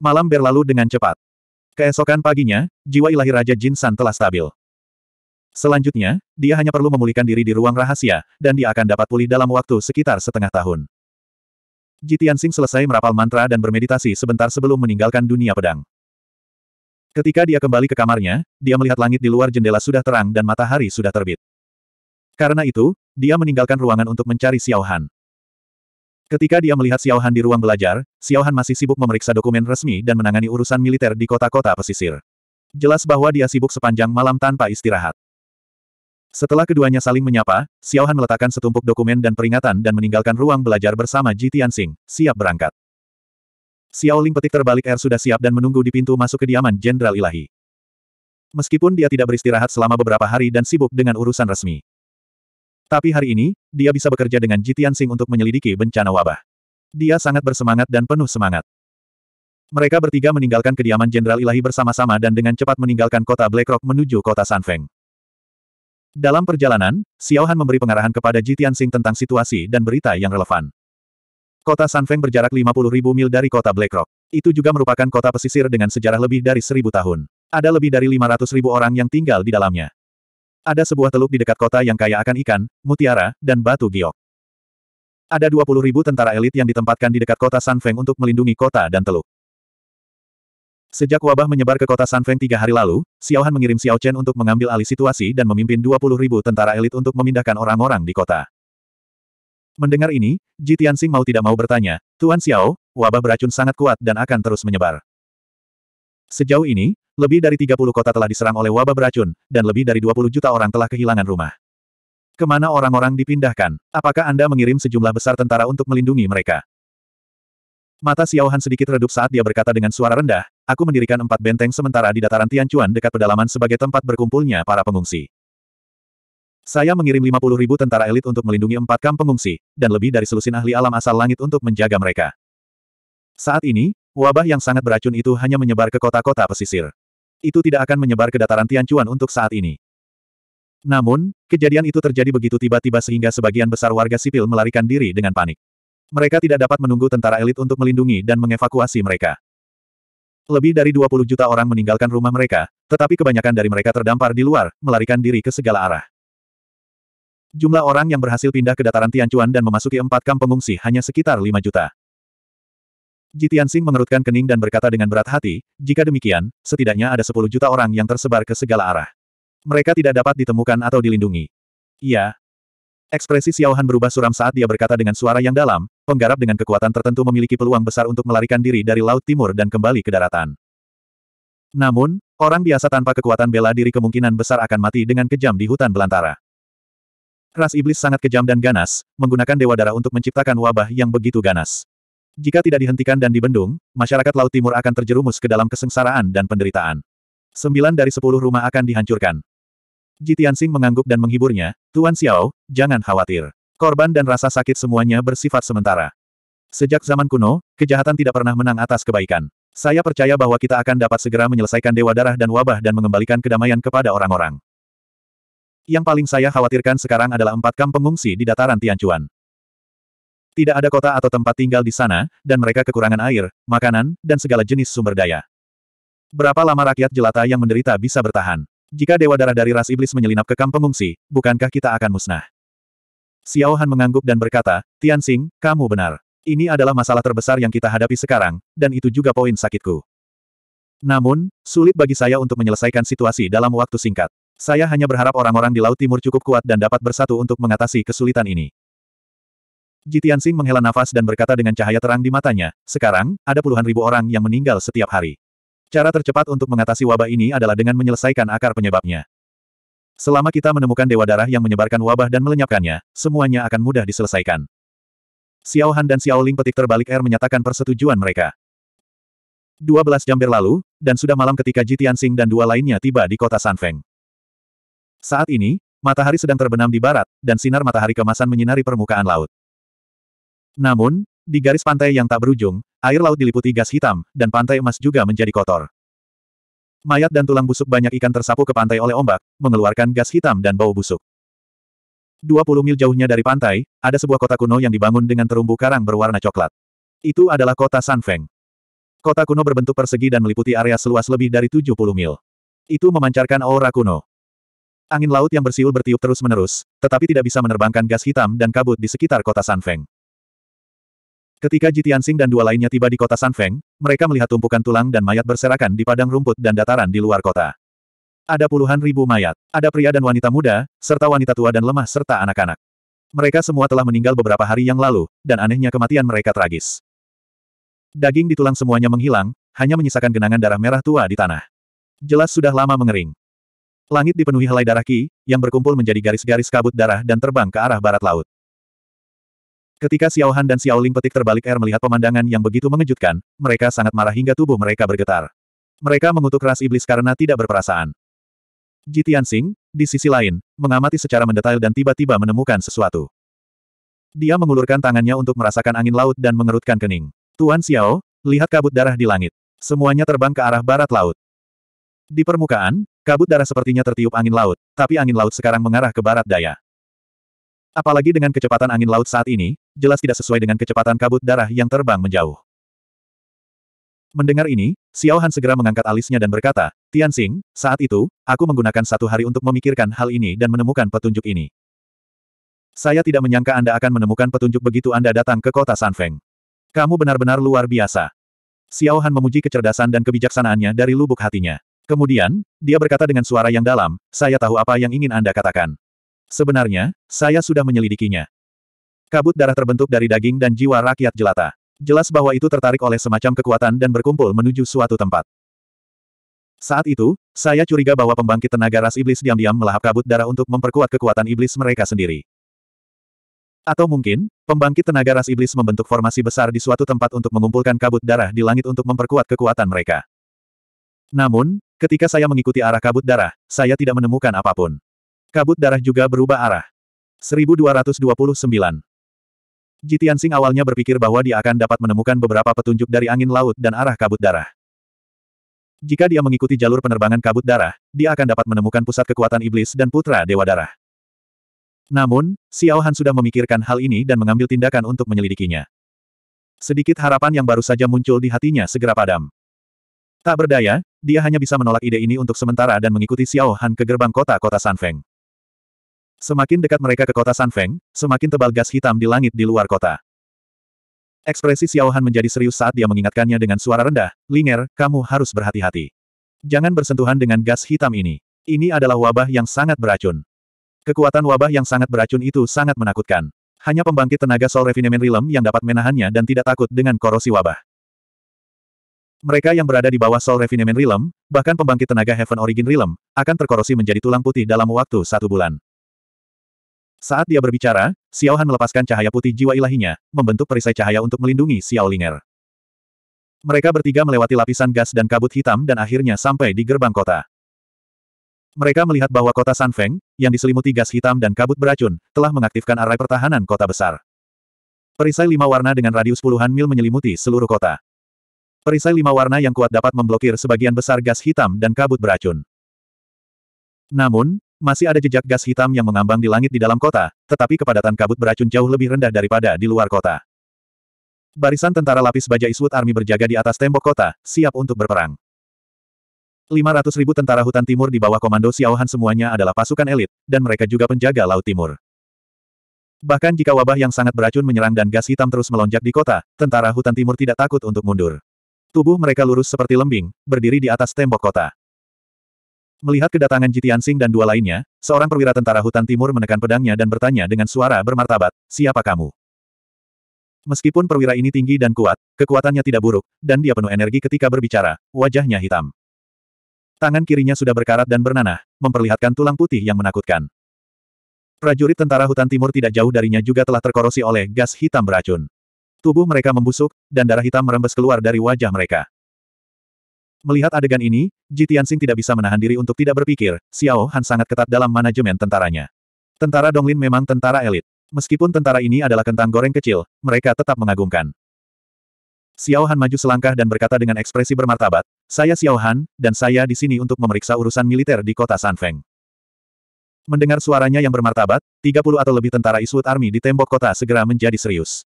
Malam berlalu dengan cepat. Keesokan paginya, jiwa ilahi Raja Jin San telah stabil. Selanjutnya, dia hanya perlu memulihkan diri di ruang rahasia, dan dia akan dapat pulih dalam waktu sekitar setengah tahun. Jitian Jitiansing selesai merapal mantra dan bermeditasi sebentar sebelum meninggalkan dunia pedang. Ketika dia kembali ke kamarnya, dia melihat langit di luar jendela sudah terang dan matahari sudah terbit. Karena itu, dia meninggalkan ruangan untuk mencari Xiao Han. Ketika dia melihat Xiao Han di ruang belajar, Xiao Han masih sibuk memeriksa dokumen resmi dan menangani urusan militer di kota-kota pesisir. Jelas bahwa dia sibuk sepanjang malam tanpa istirahat. Setelah keduanya saling menyapa, Xiao Han meletakkan setumpuk dokumen dan peringatan dan meninggalkan ruang belajar bersama Ji Tianxing, siap berangkat. Xiao Ling petik terbalik air sudah siap dan menunggu di pintu masuk kediaman Jenderal Ilahi. Meskipun dia tidak beristirahat selama beberapa hari dan sibuk dengan urusan resmi. Tapi hari ini, dia bisa bekerja dengan Jitian Tianxing untuk menyelidiki bencana wabah. Dia sangat bersemangat dan penuh semangat. Mereka bertiga meninggalkan kediaman Jenderal Ilahi bersama-sama dan dengan cepat meninggalkan kota Blackrock menuju kota Sanfeng. Dalam perjalanan, Xiao Han memberi pengarahan kepada Ji Tianxing tentang situasi dan berita yang relevan. Kota Sanfeng berjarak 50.000 mil dari kota Blackrock. Itu juga merupakan kota pesisir dengan sejarah lebih dari 1.000 tahun. Ada lebih dari 500.000 orang yang tinggal di dalamnya. Ada sebuah teluk di dekat kota yang kaya akan ikan, mutiara, dan batu giok. Ada 20.000 tentara elit yang ditempatkan di dekat kota Sanfeng untuk melindungi kota dan teluk. Sejak wabah menyebar ke kota Sanfeng tiga hari lalu, Xiao Han mengirim Xiao Chen untuk mengambil alih situasi dan memimpin 20 ribu tentara elit untuk memindahkan orang-orang di kota. Mendengar ini, Ji Tianxing mau tidak mau bertanya, Tuan Xiao, wabah beracun sangat kuat dan akan terus menyebar. Sejauh ini, lebih dari 30 kota telah diserang oleh wabah beracun, dan lebih dari 20 juta orang telah kehilangan rumah. Kemana orang-orang dipindahkan? Apakah Anda mengirim sejumlah besar tentara untuk melindungi mereka? Mata Xiao Han sedikit redup saat dia berkata dengan suara rendah, aku mendirikan empat benteng sementara di dataran Tianchuan dekat pedalaman sebagai tempat berkumpulnya para pengungsi. Saya mengirim 50 ribu tentara elit untuk melindungi empat kamp pengungsi, dan lebih dari selusin ahli alam asal langit untuk menjaga mereka. Saat ini, wabah yang sangat beracun itu hanya menyebar ke kota-kota pesisir. Itu tidak akan menyebar ke dataran Tianchuan untuk saat ini. Namun, kejadian itu terjadi begitu tiba-tiba sehingga sebagian besar warga sipil melarikan diri dengan panik. Mereka tidak dapat menunggu tentara elit untuk melindungi dan mengevakuasi mereka. Lebih dari 20 juta orang meninggalkan rumah mereka, tetapi kebanyakan dari mereka terdampar di luar, melarikan diri ke segala arah. Jumlah orang yang berhasil pindah ke dataran Tianchuan dan memasuki empat kamp pengungsi hanya sekitar 5 juta. Jitiansing mengerutkan kening dan berkata dengan berat hati, jika demikian, setidaknya ada 10 juta orang yang tersebar ke segala arah. Mereka tidak dapat ditemukan atau dilindungi. Iya, Ekspresi Xiao Han berubah suram saat dia berkata dengan suara yang dalam, penggarap dengan kekuatan tertentu memiliki peluang besar untuk melarikan diri dari Laut Timur dan kembali ke daratan. Namun, orang biasa tanpa kekuatan bela diri kemungkinan besar akan mati dengan kejam di hutan belantara. Ras iblis sangat kejam dan ganas, menggunakan dewa darah untuk menciptakan wabah yang begitu ganas. Jika tidak dihentikan dan dibendung, masyarakat Laut Timur akan terjerumus ke dalam kesengsaraan dan penderitaan. Sembilan dari sepuluh rumah akan dihancurkan. Ji Tianxing mengangguk dan menghiburnya, Tuan Xiao, jangan khawatir. Korban dan rasa sakit semuanya bersifat sementara. Sejak zaman kuno, kejahatan tidak pernah menang atas kebaikan. Saya percaya bahwa kita akan dapat segera menyelesaikan dewa darah dan wabah dan mengembalikan kedamaian kepada orang-orang. Yang paling saya khawatirkan sekarang adalah empat kamp pengungsi di dataran Tianchuan. Tidak ada kota atau tempat tinggal di sana, dan mereka kekurangan air, makanan, dan segala jenis sumber daya. Berapa lama rakyat jelata yang menderita bisa bertahan? Jika dewa darah dari ras iblis menyelinap ke kamp pengungsi, bukankah kita akan musnah? Xiao Han mengangguk dan berkata, Tianxing, kamu benar. Ini adalah masalah terbesar yang kita hadapi sekarang, dan itu juga poin sakitku. Namun, sulit bagi saya untuk menyelesaikan situasi dalam waktu singkat. Saya hanya berharap orang-orang di Laut Timur cukup kuat dan dapat bersatu untuk mengatasi kesulitan ini. Jitian menghela nafas dan berkata dengan cahaya terang di matanya, sekarang, ada puluhan ribu orang yang meninggal setiap hari. Cara tercepat untuk mengatasi wabah ini adalah dengan menyelesaikan akar penyebabnya. Selama kita menemukan dewa darah yang menyebarkan wabah dan melenyapkannya, semuanya akan mudah diselesaikan. Xiao Han dan Xiao Ling petik terbalik air menyatakan persetujuan mereka. 12 jam berlalu, dan sudah malam ketika Ji Tianxing dan dua lainnya tiba di kota Sanfeng. Saat ini, matahari sedang terbenam di barat, dan sinar matahari kemasan menyinari permukaan laut. Namun, di garis pantai yang tak berujung, air laut diliputi gas hitam, dan pantai emas juga menjadi kotor. Mayat dan tulang busuk banyak ikan tersapu ke pantai oleh ombak, mengeluarkan gas hitam dan bau busuk. 20 mil jauhnya dari pantai, ada sebuah kota kuno yang dibangun dengan terumbu karang berwarna coklat. Itu adalah kota Sanfeng. Kota kuno berbentuk persegi dan meliputi area seluas lebih dari 70 mil. Itu memancarkan aura kuno. Angin laut yang bersiul bertiup terus-menerus, tetapi tidak bisa menerbangkan gas hitam dan kabut di sekitar kota Sanfeng. Ketika Jitian Sing dan dua lainnya tiba di kota Sanfeng, mereka melihat tumpukan tulang dan mayat berserakan di padang rumput dan dataran di luar kota. Ada puluhan ribu mayat, ada pria dan wanita muda, serta wanita tua dan lemah serta anak-anak. Mereka semua telah meninggal beberapa hari yang lalu, dan anehnya kematian mereka tragis. Daging di tulang semuanya menghilang, hanya menyisakan genangan darah merah tua di tanah. Jelas sudah lama mengering. Langit dipenuhi helai darah Ki, yang berkumpul menjadi garis-garis kabut darah dan terbang ke arah barat laut. Ketika Xiao Han dan Xiao Ling petik terbalik air melihat pemandangan yang begitu mengejutkan, mereka sangat marah hingga tubuh mereka bergetar. Mereka mengutuk ras iblis karena tidak berperasaan. Ji Tianxing, di sisi lain, mengamati secara mendetail dan tiba-tiba menemukan sesuatu. Dia mengulurkan tangannya untuk merasakan angin laut dan mengerutkan kening. Tuan Xiao, lihat kabut darah di langit. Semuanya terbang ke arah barat laut. Di permukaan, kabut darah sepertinya tertiup angin laut, tapi angin laut sekarang mengarah ke barat daya. Apalagi dengan kecepatan angin laut saat ini, jelas tidak sesuai dengan kecepatan kabut darah yang terbang menjauh. Mendengar ini, Xiao Han segera mengangkat alisnya dan berkata, Tian Xing, saat itu, aku menggunakan satu hari untuk memikirkan hal ini dan menemukan petunjuk ini. Saya tidak menyangka Anda akan menemukan petunjuk begitu Anda datang ke kota Sanfeng. Kamu benar-benar luar biasa. Xiao Han memuji kecerdasan dan kebijaksanaannya dari lubuk hatinya. Kemudian, dia berkata dengan suara yang dalam, saya tahu apa yang ingin Anda katakan. Sebenarnya, saya sudah menyelidikinya. Kabut darah terbentuk dari daging dan jiwa rakyat jelata. Jelas bahwa itu tertarik oleh semacam kekuatan dan berkumpul menuju suatu tempat. Saat itu, saya curiga bahwa pembangkit tenaga ras iblis diam-diam melahap kabut darah untuk memperkuat kekuatan iblis mereka sendiri. Atau mungkin, pembangkit tenaga ras iblis membentuk formasi besar di suatu tempat untuk mengumpulkan kabut darah di langit untuk memperkuat kekuatan mereka. Namun, ketika saya mengikuti arah kabut darah, saya tidak menemukan apapun. Kabut darah juga berubah arah. 1229 Jitian Sing awalnya berpikir bahwa dia akan dapat menemukan beberapa petunjuk dari angin laut dan arah kabut darah. Jika dia mengikuti jalur penerbangan kabut darah, dia akan dapat menemukan pusat kekuatan iblis dan putra dewa darah. Namun, Xiao Han sudah memikirkan hal ini dan mengambil tindakan untuk menyelidikinya. Sedikit harapan yang baru saja muncul di hatinya segera padam. Tak berdaya, dia hanya bisa menolak ide ini untuk sementara dan mengikuti Xiao Han ke gerbang kota-kota Sanfeng. Semakin dekat mereka ke kota Sanfeng, semakin tebal gas hitam di langit di luar kota. Ekspresi Xiao Han menjadi serius saat dia mengingatkannya dengan suara rendah, Linger, kamu harus berhati-hati. Jangan bersentuhan dengan gas hitam ini. Ini adalah wabah yang sangat beracun. Kekuatan wabah yang sangat beracun itu sangat menakutkan. Hanya pembangkit tenaga Sol Refinement Realm yang dapat menahannya dan tidak takut dengan korosi wabah. Mereka yang berada di bawah Sol Refinement Realm, bahkan pembangkit tenaga Heaven Origin Realm, akan terkorosi menjadi tulang putih dalam waktu satu bulan. Saat dia berbicara, Xiao Han melepaskan cahaya putih jiwa ilahinya, membentuk perisai cahaya untuk melindungi Xiao Linger. Mereka bertiga melewati lapisan gas dan kabut hitam dan akhirnya sampai di gerbang kota. Mereka melihat bahwa kota San Feng, yang diselimuti gas hitam dan kabut beracun, telah mengaktifkan arai pertahanan kota besar. Perisai lima warna dengan radius puluhan mil menyelimuti seluruh kota. Perisai lima warna yang kuat dapat memblokir sebagian besar gas hitam dan kabut beracun. Namun, masih ada jejak gas hitam yang mengambang di langit di dalam kota, tetapi kepadatan kabut beracun jauh lebih rendah daripada di luar kota. Barisan tentara lapis baja Iswood Army berjaga di atas tembok kota, siap untuk berperang. 500 ribu tentara hutan timur di bawah komando Xiaohan semuanya adalah pasukan elit, dan mereka juga penjaga laut timur. Bahkan jika wabah yang sangat beracun menyerang dan gas hitam terus melonjak di kota, tentara hutan timur tidak takut untuk mundur. Tubuh mereka lurus seperti lembing, berdiri di atas tembok kota. Melihat kedatangan Jitian Sing dan dua lainnya, seorang perwira tentara hutan timur menekan pedangnya dan bertanya dengan suara bermartabat, siapa kamu? Meskipun perwira ini tinggi dan kuat, kekuatannya tidak buruk, dan dia penuh energi ketika berbicara, wajahnya hitam. Tangan kirinya sudah berkarat dan bernanah, memperlihatkan tulang putih yang menakutkan. Prajurit tentara hutan timur tidak jauh darinya juga telah terkorosi oleh gas hitam beracun. Tubuh mereka membusuk, dan darah hitam merembes keluar dari wajah mereka. Melihat adegan ini, Ji Tianxing tidak bisa menahan diri untuk tidak berpikir, Xiao Han sangat ketat dalam manajemen tentaranya. Tentara Donglin memang tentara elit. Meskipun tentara ini adalah kentang goreng kecil, mereka tetap mengagumkan. Xiao Han maju selangkah dan berkata dengan ekspresi bermartabat, saya Xiao Han, dan saya di sini untuk memeriksa urusan militer di kota Sanfeng. Mendengar suaranya yang bermartabat, 30 atau lebih tentara Eastwood Army di tembok kota segera menjadi serius.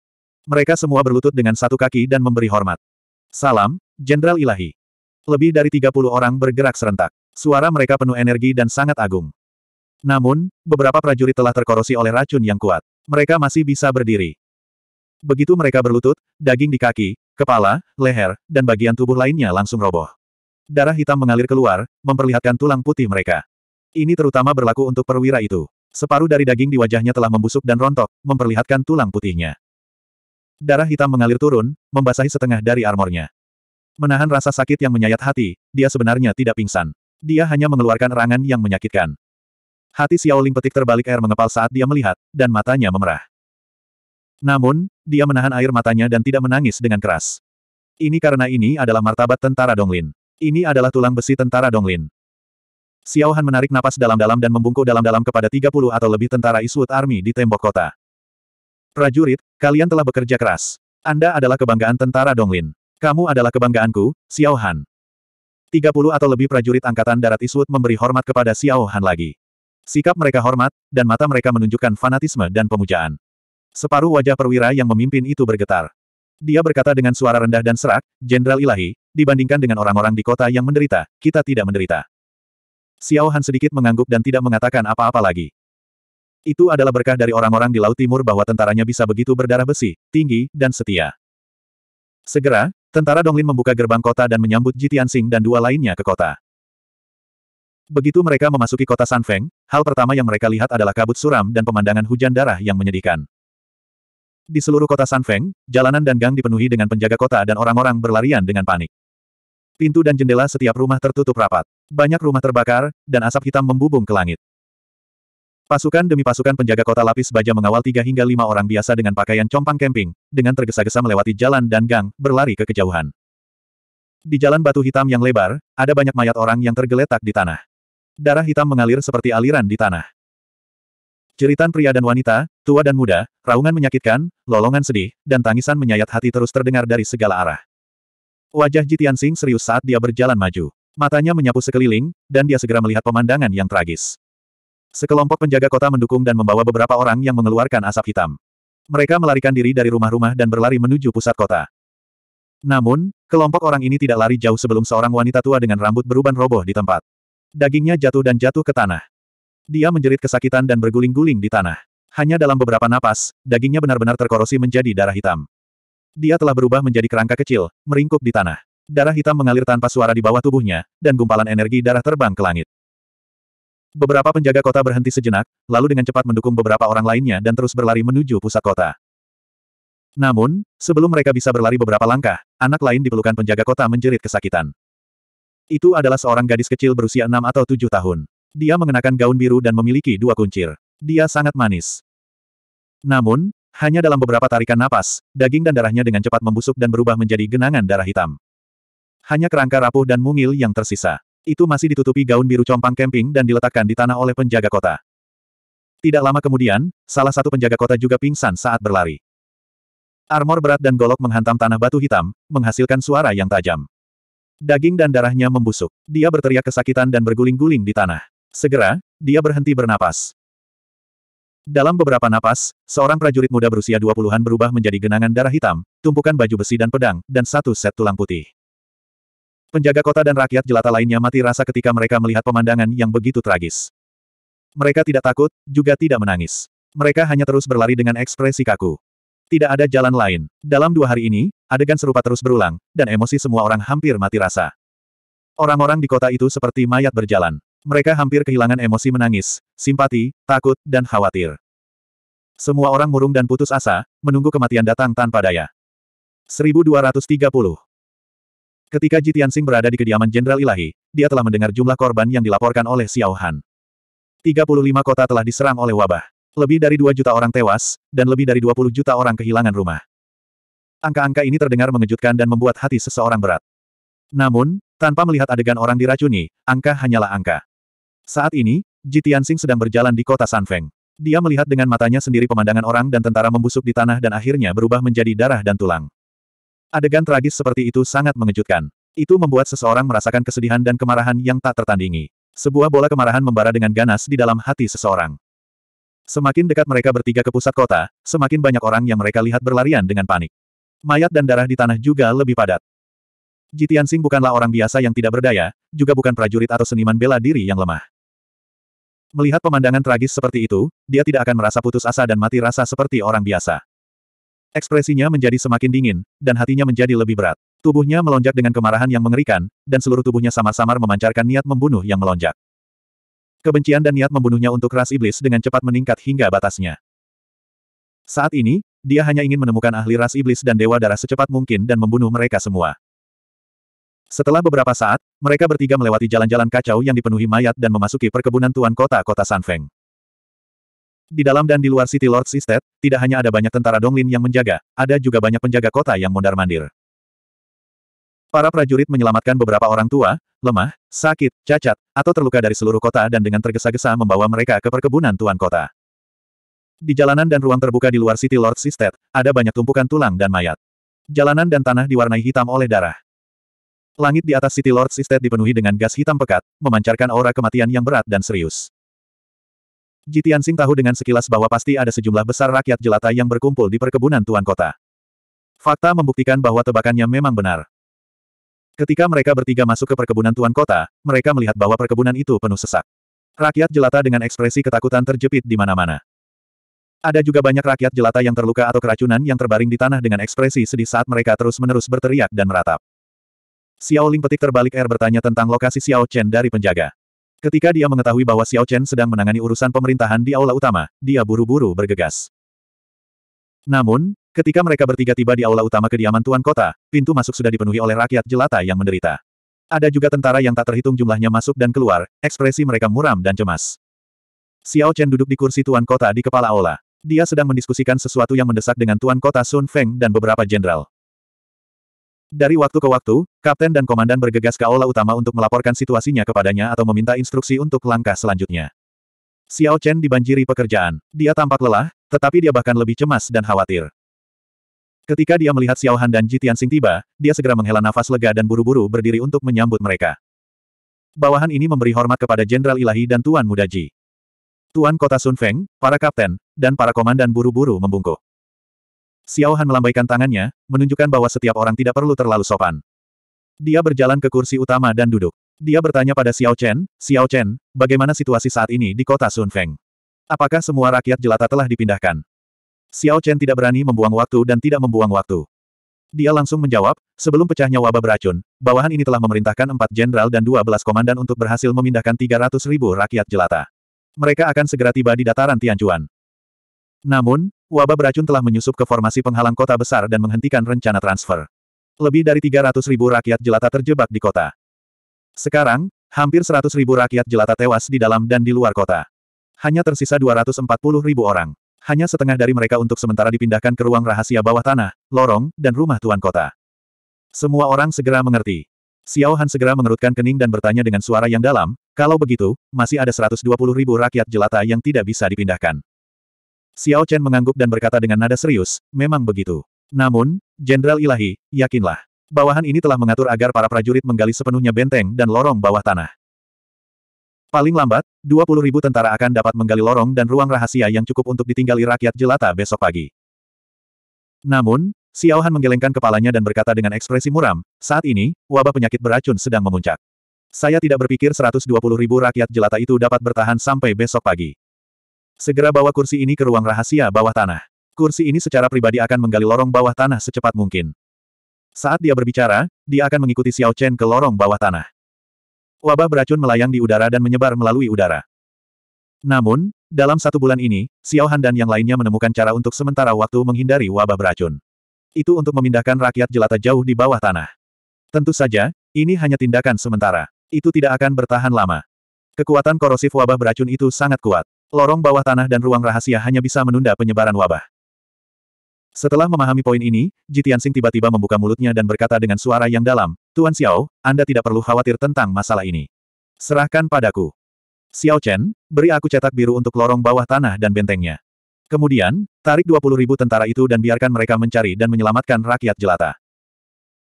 Mereka semua berlutut dengan satu kaki dan memberi hormat. Salam, Jenderal Ilahi. Lebih dari 30 orang bergerak serentak. Suara mereka penuh energi dan sangat agung. Namun, beberapa prajurit telah terkorosi oleh racun yang kuat. Mereka masih bisa berdiri. Begitu mereka berlutut, daging di kaki, kepala, leher, dan bagian tubuh lainnya langsung roboh. Darah hitam mengalir keluar, memperlihatkan tulang putih mereka. Ini terutama berlaku untuk perwira itu. Separuh dari daging di wajahnya telah membusuk dan rontok, memperlihatkan tulang putihnya. Darah hitam mengalir turun, membasahi setengah dari armornya. Menahan rasa sakit yang menyayat hati, dia sebenarnya tidak pingsan. Dia hanya mengeluarkan erangan yang menyakitkan. Hati Xiao Ling petik terbalik air mengepal saat dia melihat, dan matanya memerah. Namun, dia menahan air matanya dan tidak menangis dengan keras. Ini karena ini adalah martabat tentara Donglin. Ini adalah tulang besi tentara Donglin. Xiao Han menarik napas dalam-dalam dan membungkuk dalam-dalam kepada 30 atau lebih tentara Eastwood Army di tembok kota. Prajurit, kalian telah bekerja keras. Anda adalah kebanggaan tentara Donglin. Kamu adalah kebanggaanku, Xiao Han. 30 atau lebih prajurit angkatan darat Iswut memberi hormat kepada Xiao Han lagi. Sikap mereka hormat, dan mata mereka menunjukkan fanatisme dan pemujaan. Separuh wajah perwira yang memimpin itu bergetar. Dia berkata dengan suara rendah dan serak, Jenderal Ilahi, dibandingkan dengan orang-orang di kota yang menderita, kita tidak menderita. Xiao Han sedikit mengangguk dan tidak mengatakan apa-apa lagi. Itu adalah berkah dari orang-orang di Laut Timur bahwa tentaranya bisa begitu berdarah besi, tinggi, dan setia. Segera, Tentara Donglin membuka gerbang kota dan menyambut Jitian Sing dan dua lainnya ke kota. Begitu mereka memasuki kota Sanfeng, hal pertama yang mereka lihat adalah kabut suram dan pemandangan hujan darah yang menyedihkan. Di seluruh kota Sanfeng, jalanan dan gang dipenuhi dengan penjaga kota dan orang-orang berlarian dengan panik. Pintu dan jendela setiap rumah tertutup rapat. Banyak rumah terbakar, dan asap hitam membubung ke langit. Pasukan demi pasukan penjaga kota lapis baja mengawal tiga hingga lima orang biasa dengan pakaian compang camping, dengan tergesa-gesa melewati jalan dan gang, berlari ke kejauhan. Di jalan batu hitam yang lebar, ada banyak mayat orang yang tergeletak di tanah. Darah hitam mengalir seperti aliran di tanah. Cerita pria dan wanita, tua dan muda, raungan menyakitkan, lolongan sedih, dan tangisan menyayat hati terus terdengar dari segala arah. Wajah Jitian Sing serius saat dia berjalan maju. Matanya menyapu sekeliling, dan dia segera melihat pemandangan yang tragis. Sekelompok penjaga kota mendukung dan membawa beberapa orang yang mengeluarkan asap hitam. Mereka melarikan diri dari rumah-rumah dan berlari menuju pusat kota. Namun, kelompok orang ini tidak lari jauh sebelum seorang wanita tua dengan rambut beruban roboh di tempat. Dagingnya jatuh dan jatuh ke tanah. Dia menjerit kesakitan dan berguling-guling di tanah. Hanya dalam beberapa napas, dagingnya benar-benar terkorosi menjadi darah hitam. Dia telah berubah menjadi kerangka kecil, meringkuk di tanah. Darah hitam mengalir tanpa suara di bawah tubuhnya, dan gumpalan energi darah terbang ke langit. Beberapa penjaga kota berhenti sejenak, lalu dengan cepat mendukung beberapa orang lainnya dan terus berlari menuju pusat kota. Namun, sebelum mereka bisa berlari beberapa langkah, anak lain di penjaga kota menjerit kesakitan. Itu adalah seorang gadis kecil berusia enam atau tujuh tahun. Dia mengenakan gaun biru dan memiliki dua kuncir. Dia sangat manis. Namun, hanya dalam beberapa tarikan napas, daging dan darahnya dengan cepat membusuk dan berubah menjadi genangan darah hitam. Hanya kerangka rapuh dan mungil yang tersisa. Itu masih ditutupi gaun biru compang camping dan diletakkan di tanah oleh penjaga kota. Tidak lama kemudian, salah satu penjaga kota juga pingsan saat berlari. Armor berat dan golok menghantam tanah batu hitam, menghasilkan suara yang tajam. Daging dan darahnya membusuk. Dia berteriak kesakitan dan berguling-guling di tanah. Segera, dia berhenti bernapas. Dalam beberapa napas, seorang prajurit muda berusia 20-an berubah menjadi genangan darah hitam, tumpukan baju besi dan pedang, dan satu set tulang putih. Penjaga kota dan rakyat jelata lainnya mati rasa ketika mereka melihat pemandangan yang begitu tragis. Mereka tidak takut, juga tidak menangis. Mereka hanya terus berlari dengan ekspresi kaku. Tidak ada jalan lain. Dalam dua hari ini, adegan serupa terus berulang, dan emosi semua orang hampir mati rasa. Orang-orang di kota itu seperti mayat berjalan. Mereka hampir kehilangan emosi menangis, simpati, takut, dan khawatir. Semua orang murung dan putus asa, menunggu kematian datang tanpa daya. 1230 Ketika Ji Tianxing berada di kediaman Jenderal Ilahi, dia telah mendengar jumlah korban yang dilaporkan oleh Xiao Han. 35 kota telah diserang oleh wabah. Lebih dari 2 juta orang tewas, dan lebih dari 20 juta orang kehilangan rumah. Angka-angka ini terdengar mengejutkan dan membuat hati seseorang berat. Namun, tanpa melihat adegan orang diracuni, angka hanyalah angka. Saat ini, Ji Tianxing sedang berjalan di kota Sanfeng. Dia melihat dengan matanya sendiri pemandangan orang dan tentara membusuk di tanah dan akhirnya berubah menjadi darah dan tulang. Adegan tragis seperti itu sangat mengejutkan. Itu membuat seseorang merasakan kesedihan dan kemarahan yang tak tertandingi. Sebuah bola kemarahan membara dengan ganas di dalam hati seseorang. Semakin dekat mereka bertiga ke pusat kota, semakin banyak orang yang mereka lihat berlarian dengan panik. Mayat dan darah di tanah juga lebih padat. Jitian Sing bukanlah orang biasa yang tidak berdaya, juga bukan prajurit atau seniman bela diri yang lemah. Melihat pemandangan tragis seperti itu, dia tidak akan merasa putus asa dan mati rasa seperti orang biasa. Ekspresinya menjadi semakin dingin, dan hatinya menjadi lebih berat. Tubuhnya melonjak dengan kemarahan yang mengerikan, dan seluruh tubuhnya samar-samar memancarkan niat membunuh yang melonjak. Kebencian dan niat membunuhnya untuk ras iblis dengan cepat meningkat hingga batasnya. Saat ini, dia hanya ingin menemukan ahli ras iblis dan dewa darah secepat mungkin dan membunuh mereka semua. Setelah beberapa saat, mereka bertiga melewati jalan-jalan kacau yang dipenuhi mayat dan memasuki perkebunan tuan kota kota Sanfeng. Di dalam dan di luar City Lord's Estate, tidak hanya ada banyak tentara Donglin yang menjaga, ada juga banyak penjaga kota yang mondar-mandir. Para prajurit menyelamatkan beberapa orang tua, lemah, sakit, cacat, atau terluka dari seluruh kota dan dengan tergesa-gesa membawa mereka ke perkebunan tuan kota. Di jalanan dan ruang terbuka di luar City Lord's Estate, ada banyak tumpukan tulang dan mayat. Jalanan dan tanah diwarnai hitam oleh darah. Langit di atas City Lord's Estate dipenuhi dengan gas hitam pekat, memancarkan aura kematian yang berat dan serius. Jitian Sing tahu dengan sekilas bahwa pasti ada sejumlah besar rakyat jelata yang berkumpul di perkebunan Tuan Kota. Fakta membuktikan bahwa tebakannya memang benar. Ketika mereka bertiga masuk ke perkebunan Tuan Kota, mereka melihat bahwa perkebunan itu penuh sesak. Rakyat jelata dengan ekspresi ketakutan terjepit di mana-mana. Ada juga banyak rakyat jelata yang terluka atau keracunan yang terbaring di tanah dengan ekspresi sedih saat mereka terus-menerus berteriak dan meratap. Xiao Ling petik terbalik air bertanya tentang lokasi Xiao Chen dari penjaga. Ketika dia mengetahui bahwa Xiao Chen sedang menangani urusan pemerintahan di aula utama, dia buru-buru bergegas. Namun, ketika mereka bertiga tiba di aula utama kediaman tuan kota, pintu masuk sudah dipenuhi oleh rakyat jelata yang menderita. Ada juga tentara yang tak terhitung jumlahnya masuk dan keluar, ekspresi mereka muram dan cemas. Xiao Chen duduk di kursi tuan kota di kepala aula. Dia sedang mendiskusikan sesuatu yang mendesak dengan tuan kota Sun Feng dan beberapa jenderal. Dari waktu ke waktu, kapten dan komandan bergegas ke aula utama untuk melaporkan situasinya kepadanya atau meminta instruksi untuk langkah selanjutnya. Xiao Chen dibanjiri pekerjaan. Dia tampak lelah, tetapi dia bahkan lebih cemas dan khawatir. Ketika dia melihat Xiao Han dan Ji Tianxing tiba, dia segera menghela nafas lega dan buru-buru berdiri untuk menyambut mereka. Bawahan ini memberi hormat kepada Jenderal Ilahi dan Tuan Muda Ji. Tuan Kota Sun Feng, para kapten, dan para komandan buru-buru membungkuk. Xiao Han melambaikan tangannya, menunjukkan bahwa setiap orang tidak perlu terlalu sopan. Dia berjalan ke kursi utama dan duduk. Dia bertanya pada Xiao Chen, Xiao Chen, bagaimana situasi saat ini di kota Sun Feng? Apakah semua rakyat jelata telah dipindahkan? Xiao Chen tidak berani membuang waktu dan tidak membuang waktu. Dia langsung menjawab, sebelum pecahnya wabah beracun, bawahan ini telah memerintahkan empat jenderal dan dua belas komandan untuk berhasil memindahkan tiga ratus ribu rakyat jelata. Mereka akan segera tiba di dataran Tianjuan. Namun, Wabah beracun telah menyusup ke formasi penghalang kota besar dan menghentikan rencana transfer. Lebih dari 300 ribu rakyat jelata terjebak di kota. Sekarang, hampir 100 ribu rakyat jelata tewas di dalam dan di luar kota. Hanya tersisa 240 ribu orang. Hanya setengah dari mereka untuk sementara dipindahkan ke ruang rahasia bawah tanah, lorong, dan rumah tuan kota. Semua orang segera mengerti. Xiao Han segera mengerutkan kening dan bertanya dengan suara yang dalam, kalau begitu, masih ada 120 ribu rakyat jelata yang tidak bisa dipindahkan. Xiao Chen mengangguk dan berkata dengan nada serius, memang begitu. Namun, Jenderal Ilahi, yakinlah. Bawahan ini telah mengatur agar para prajurit menggali sepenuhnya benteng dan lorong bawah tanah. Paling lambat, 20 ribu tentara akan dapat menggali lorong dan ruang rahasia yang cukup untuk ditinggali rakyat jelata besok pagi. Namun, Xiao Han menggelengkan kepalanya dan berkata dengan ekspresi muram, saat ini, wabah penyakit beracun sedang memuncak. Saya tidak berpikir 120 ribu rakyat jelata itu dapat bertahan sampai besok pagi. Segera bawa kursi ini ke ruang rahasia bawah tanah. Kursi ini secara pribadi akan menggali lorong bawah tanah secepat mungkin. Saat dia berbicara, dia akan mengikuti Xiao Chen ke lorong bawah tanah. Wabah beracun melayang di udara dan menyebar melalui udara. Namun, dalam satu bulan ini, Xiao Han dan yang lainnya menemukan cara untuk sementara waktu menghindari wabah beracun. Itu untuk memindahkan rakyat jelata jauh di bawah tanah. Tentu saja, ini hanya tindakan sementara. Itu tidak akan bertahan lama. Kekuatan korosif wabah beracun itu sangat kuat. Lorong bawah tanah dan ruang rahasia hanya bisa menunda penyebaran wabah. Setelah memahami poin ini, Jitiansing tiba-tiba membuka mulutnya dan berkata dengan suara yang dalam, Tuan Xiao, Anda tidak perlu khawatir tentang masalah ini. Serahkan padaku. Xiao Chen, beri aku cetak biru untuk lorong bawah tanah dan bentengnya. Kemudian, tarik 20 ribu tentara itu dan biarkan mereka mencari dan menyelamatkan rakyat jelata.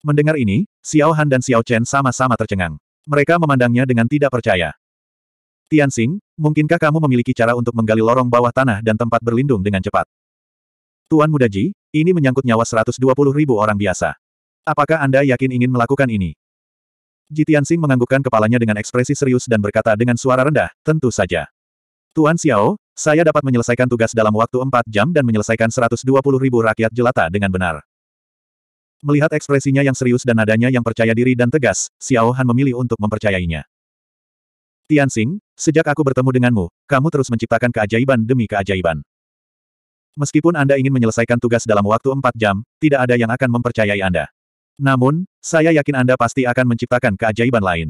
Mendengar ini, Xiao Han dan Xiao Chen sama-sama tercengang. Mereka memandangnya dengan tidak percaya. Tianxing, mungkinkah kamu memiliki cara untuk menggali lorong bawah tanah dan tempat berlindung dengan cepat? Tuan Muda Ji, ini menyangkut nyawa 120 ribu orang biasa. Apakah Anda yakin ingin melakukan ini? Ji Xing menganggukkan kepalanya dengan ekspresi serius dan berkata dengan suara rendah, tentu saja. Tuan Xiao, saya dapat menyelesaikan tugas dalam waktu 4 jam dan menyelesaikan 120 ribu rakyat jelata dengan benar. Melihat ekspresinya yang serius dan nadanya yang percaya diri dan tegas, Xiao Han memilih untuk mempercayainya. Tianxing, sejak aku bertemu denganmu, kamu terus menciptakan keajaiban demi keajaiban. Meskipun Anda ingin menyelesaikan tugas dalam waktu empat jam, tidak ada yang akan mempercayai Anda. Namun, saya yakin Anda pasti akan menciptakan keajaiban lain.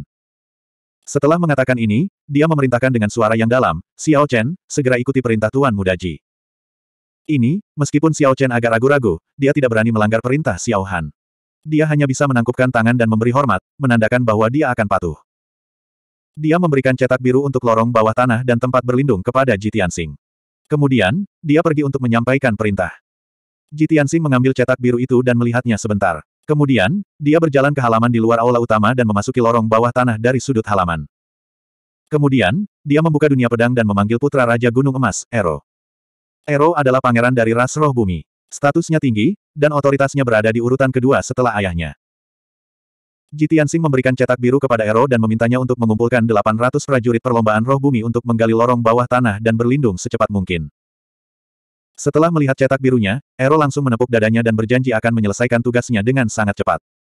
Setelah mengatakan ini, dia memerintahkan dengan suara yang dalam, Xiao Chen, segera ikuti perintah Tuan Muda Ji. Ini, meskipun Xiao Chen agak ragu-ragu, dia tidak berani melanggar perintah Xiao Han. Dia hanya bisa menangkupkan tangan dan memberi hormat, menandakan bahwa dia akan patuh. Dia memberikan cetak biru untuk lorong bawah tanah dan tempat berlindung kepada Jitian Singh. Kemudian, dia pergi untuk menyampaikan perintah. Jitian Singh mengambil cetak biru itu dan melihatnya sebentar. Kemudian, dia berjalan ke halaman di luar aula utama dan memasuki lorong bawah tanah dari sudut halaman. Kemudian, dia membuka dunia pedang dan memanggil putra Raja Gunung Emas, Ero. Ero adalah pangeran dari ras roh bumi. Statusnya tinggi, dan otoritasnya berada di urutan kedua setelah ayahnya. Jitian Jitiansing memberikan cetak biru kepada Ero dan memintanya untuk mengumpulkan 800 prajurit perlombaan roh bumi untuk menggali lorong bawah tanah dan berlindung secepat mungkin. Setelah melihat cetak birunya, Ero langsung menepuk dadanya dan berjanji akan menyelesaikan tugasnya dengan sangat cepat.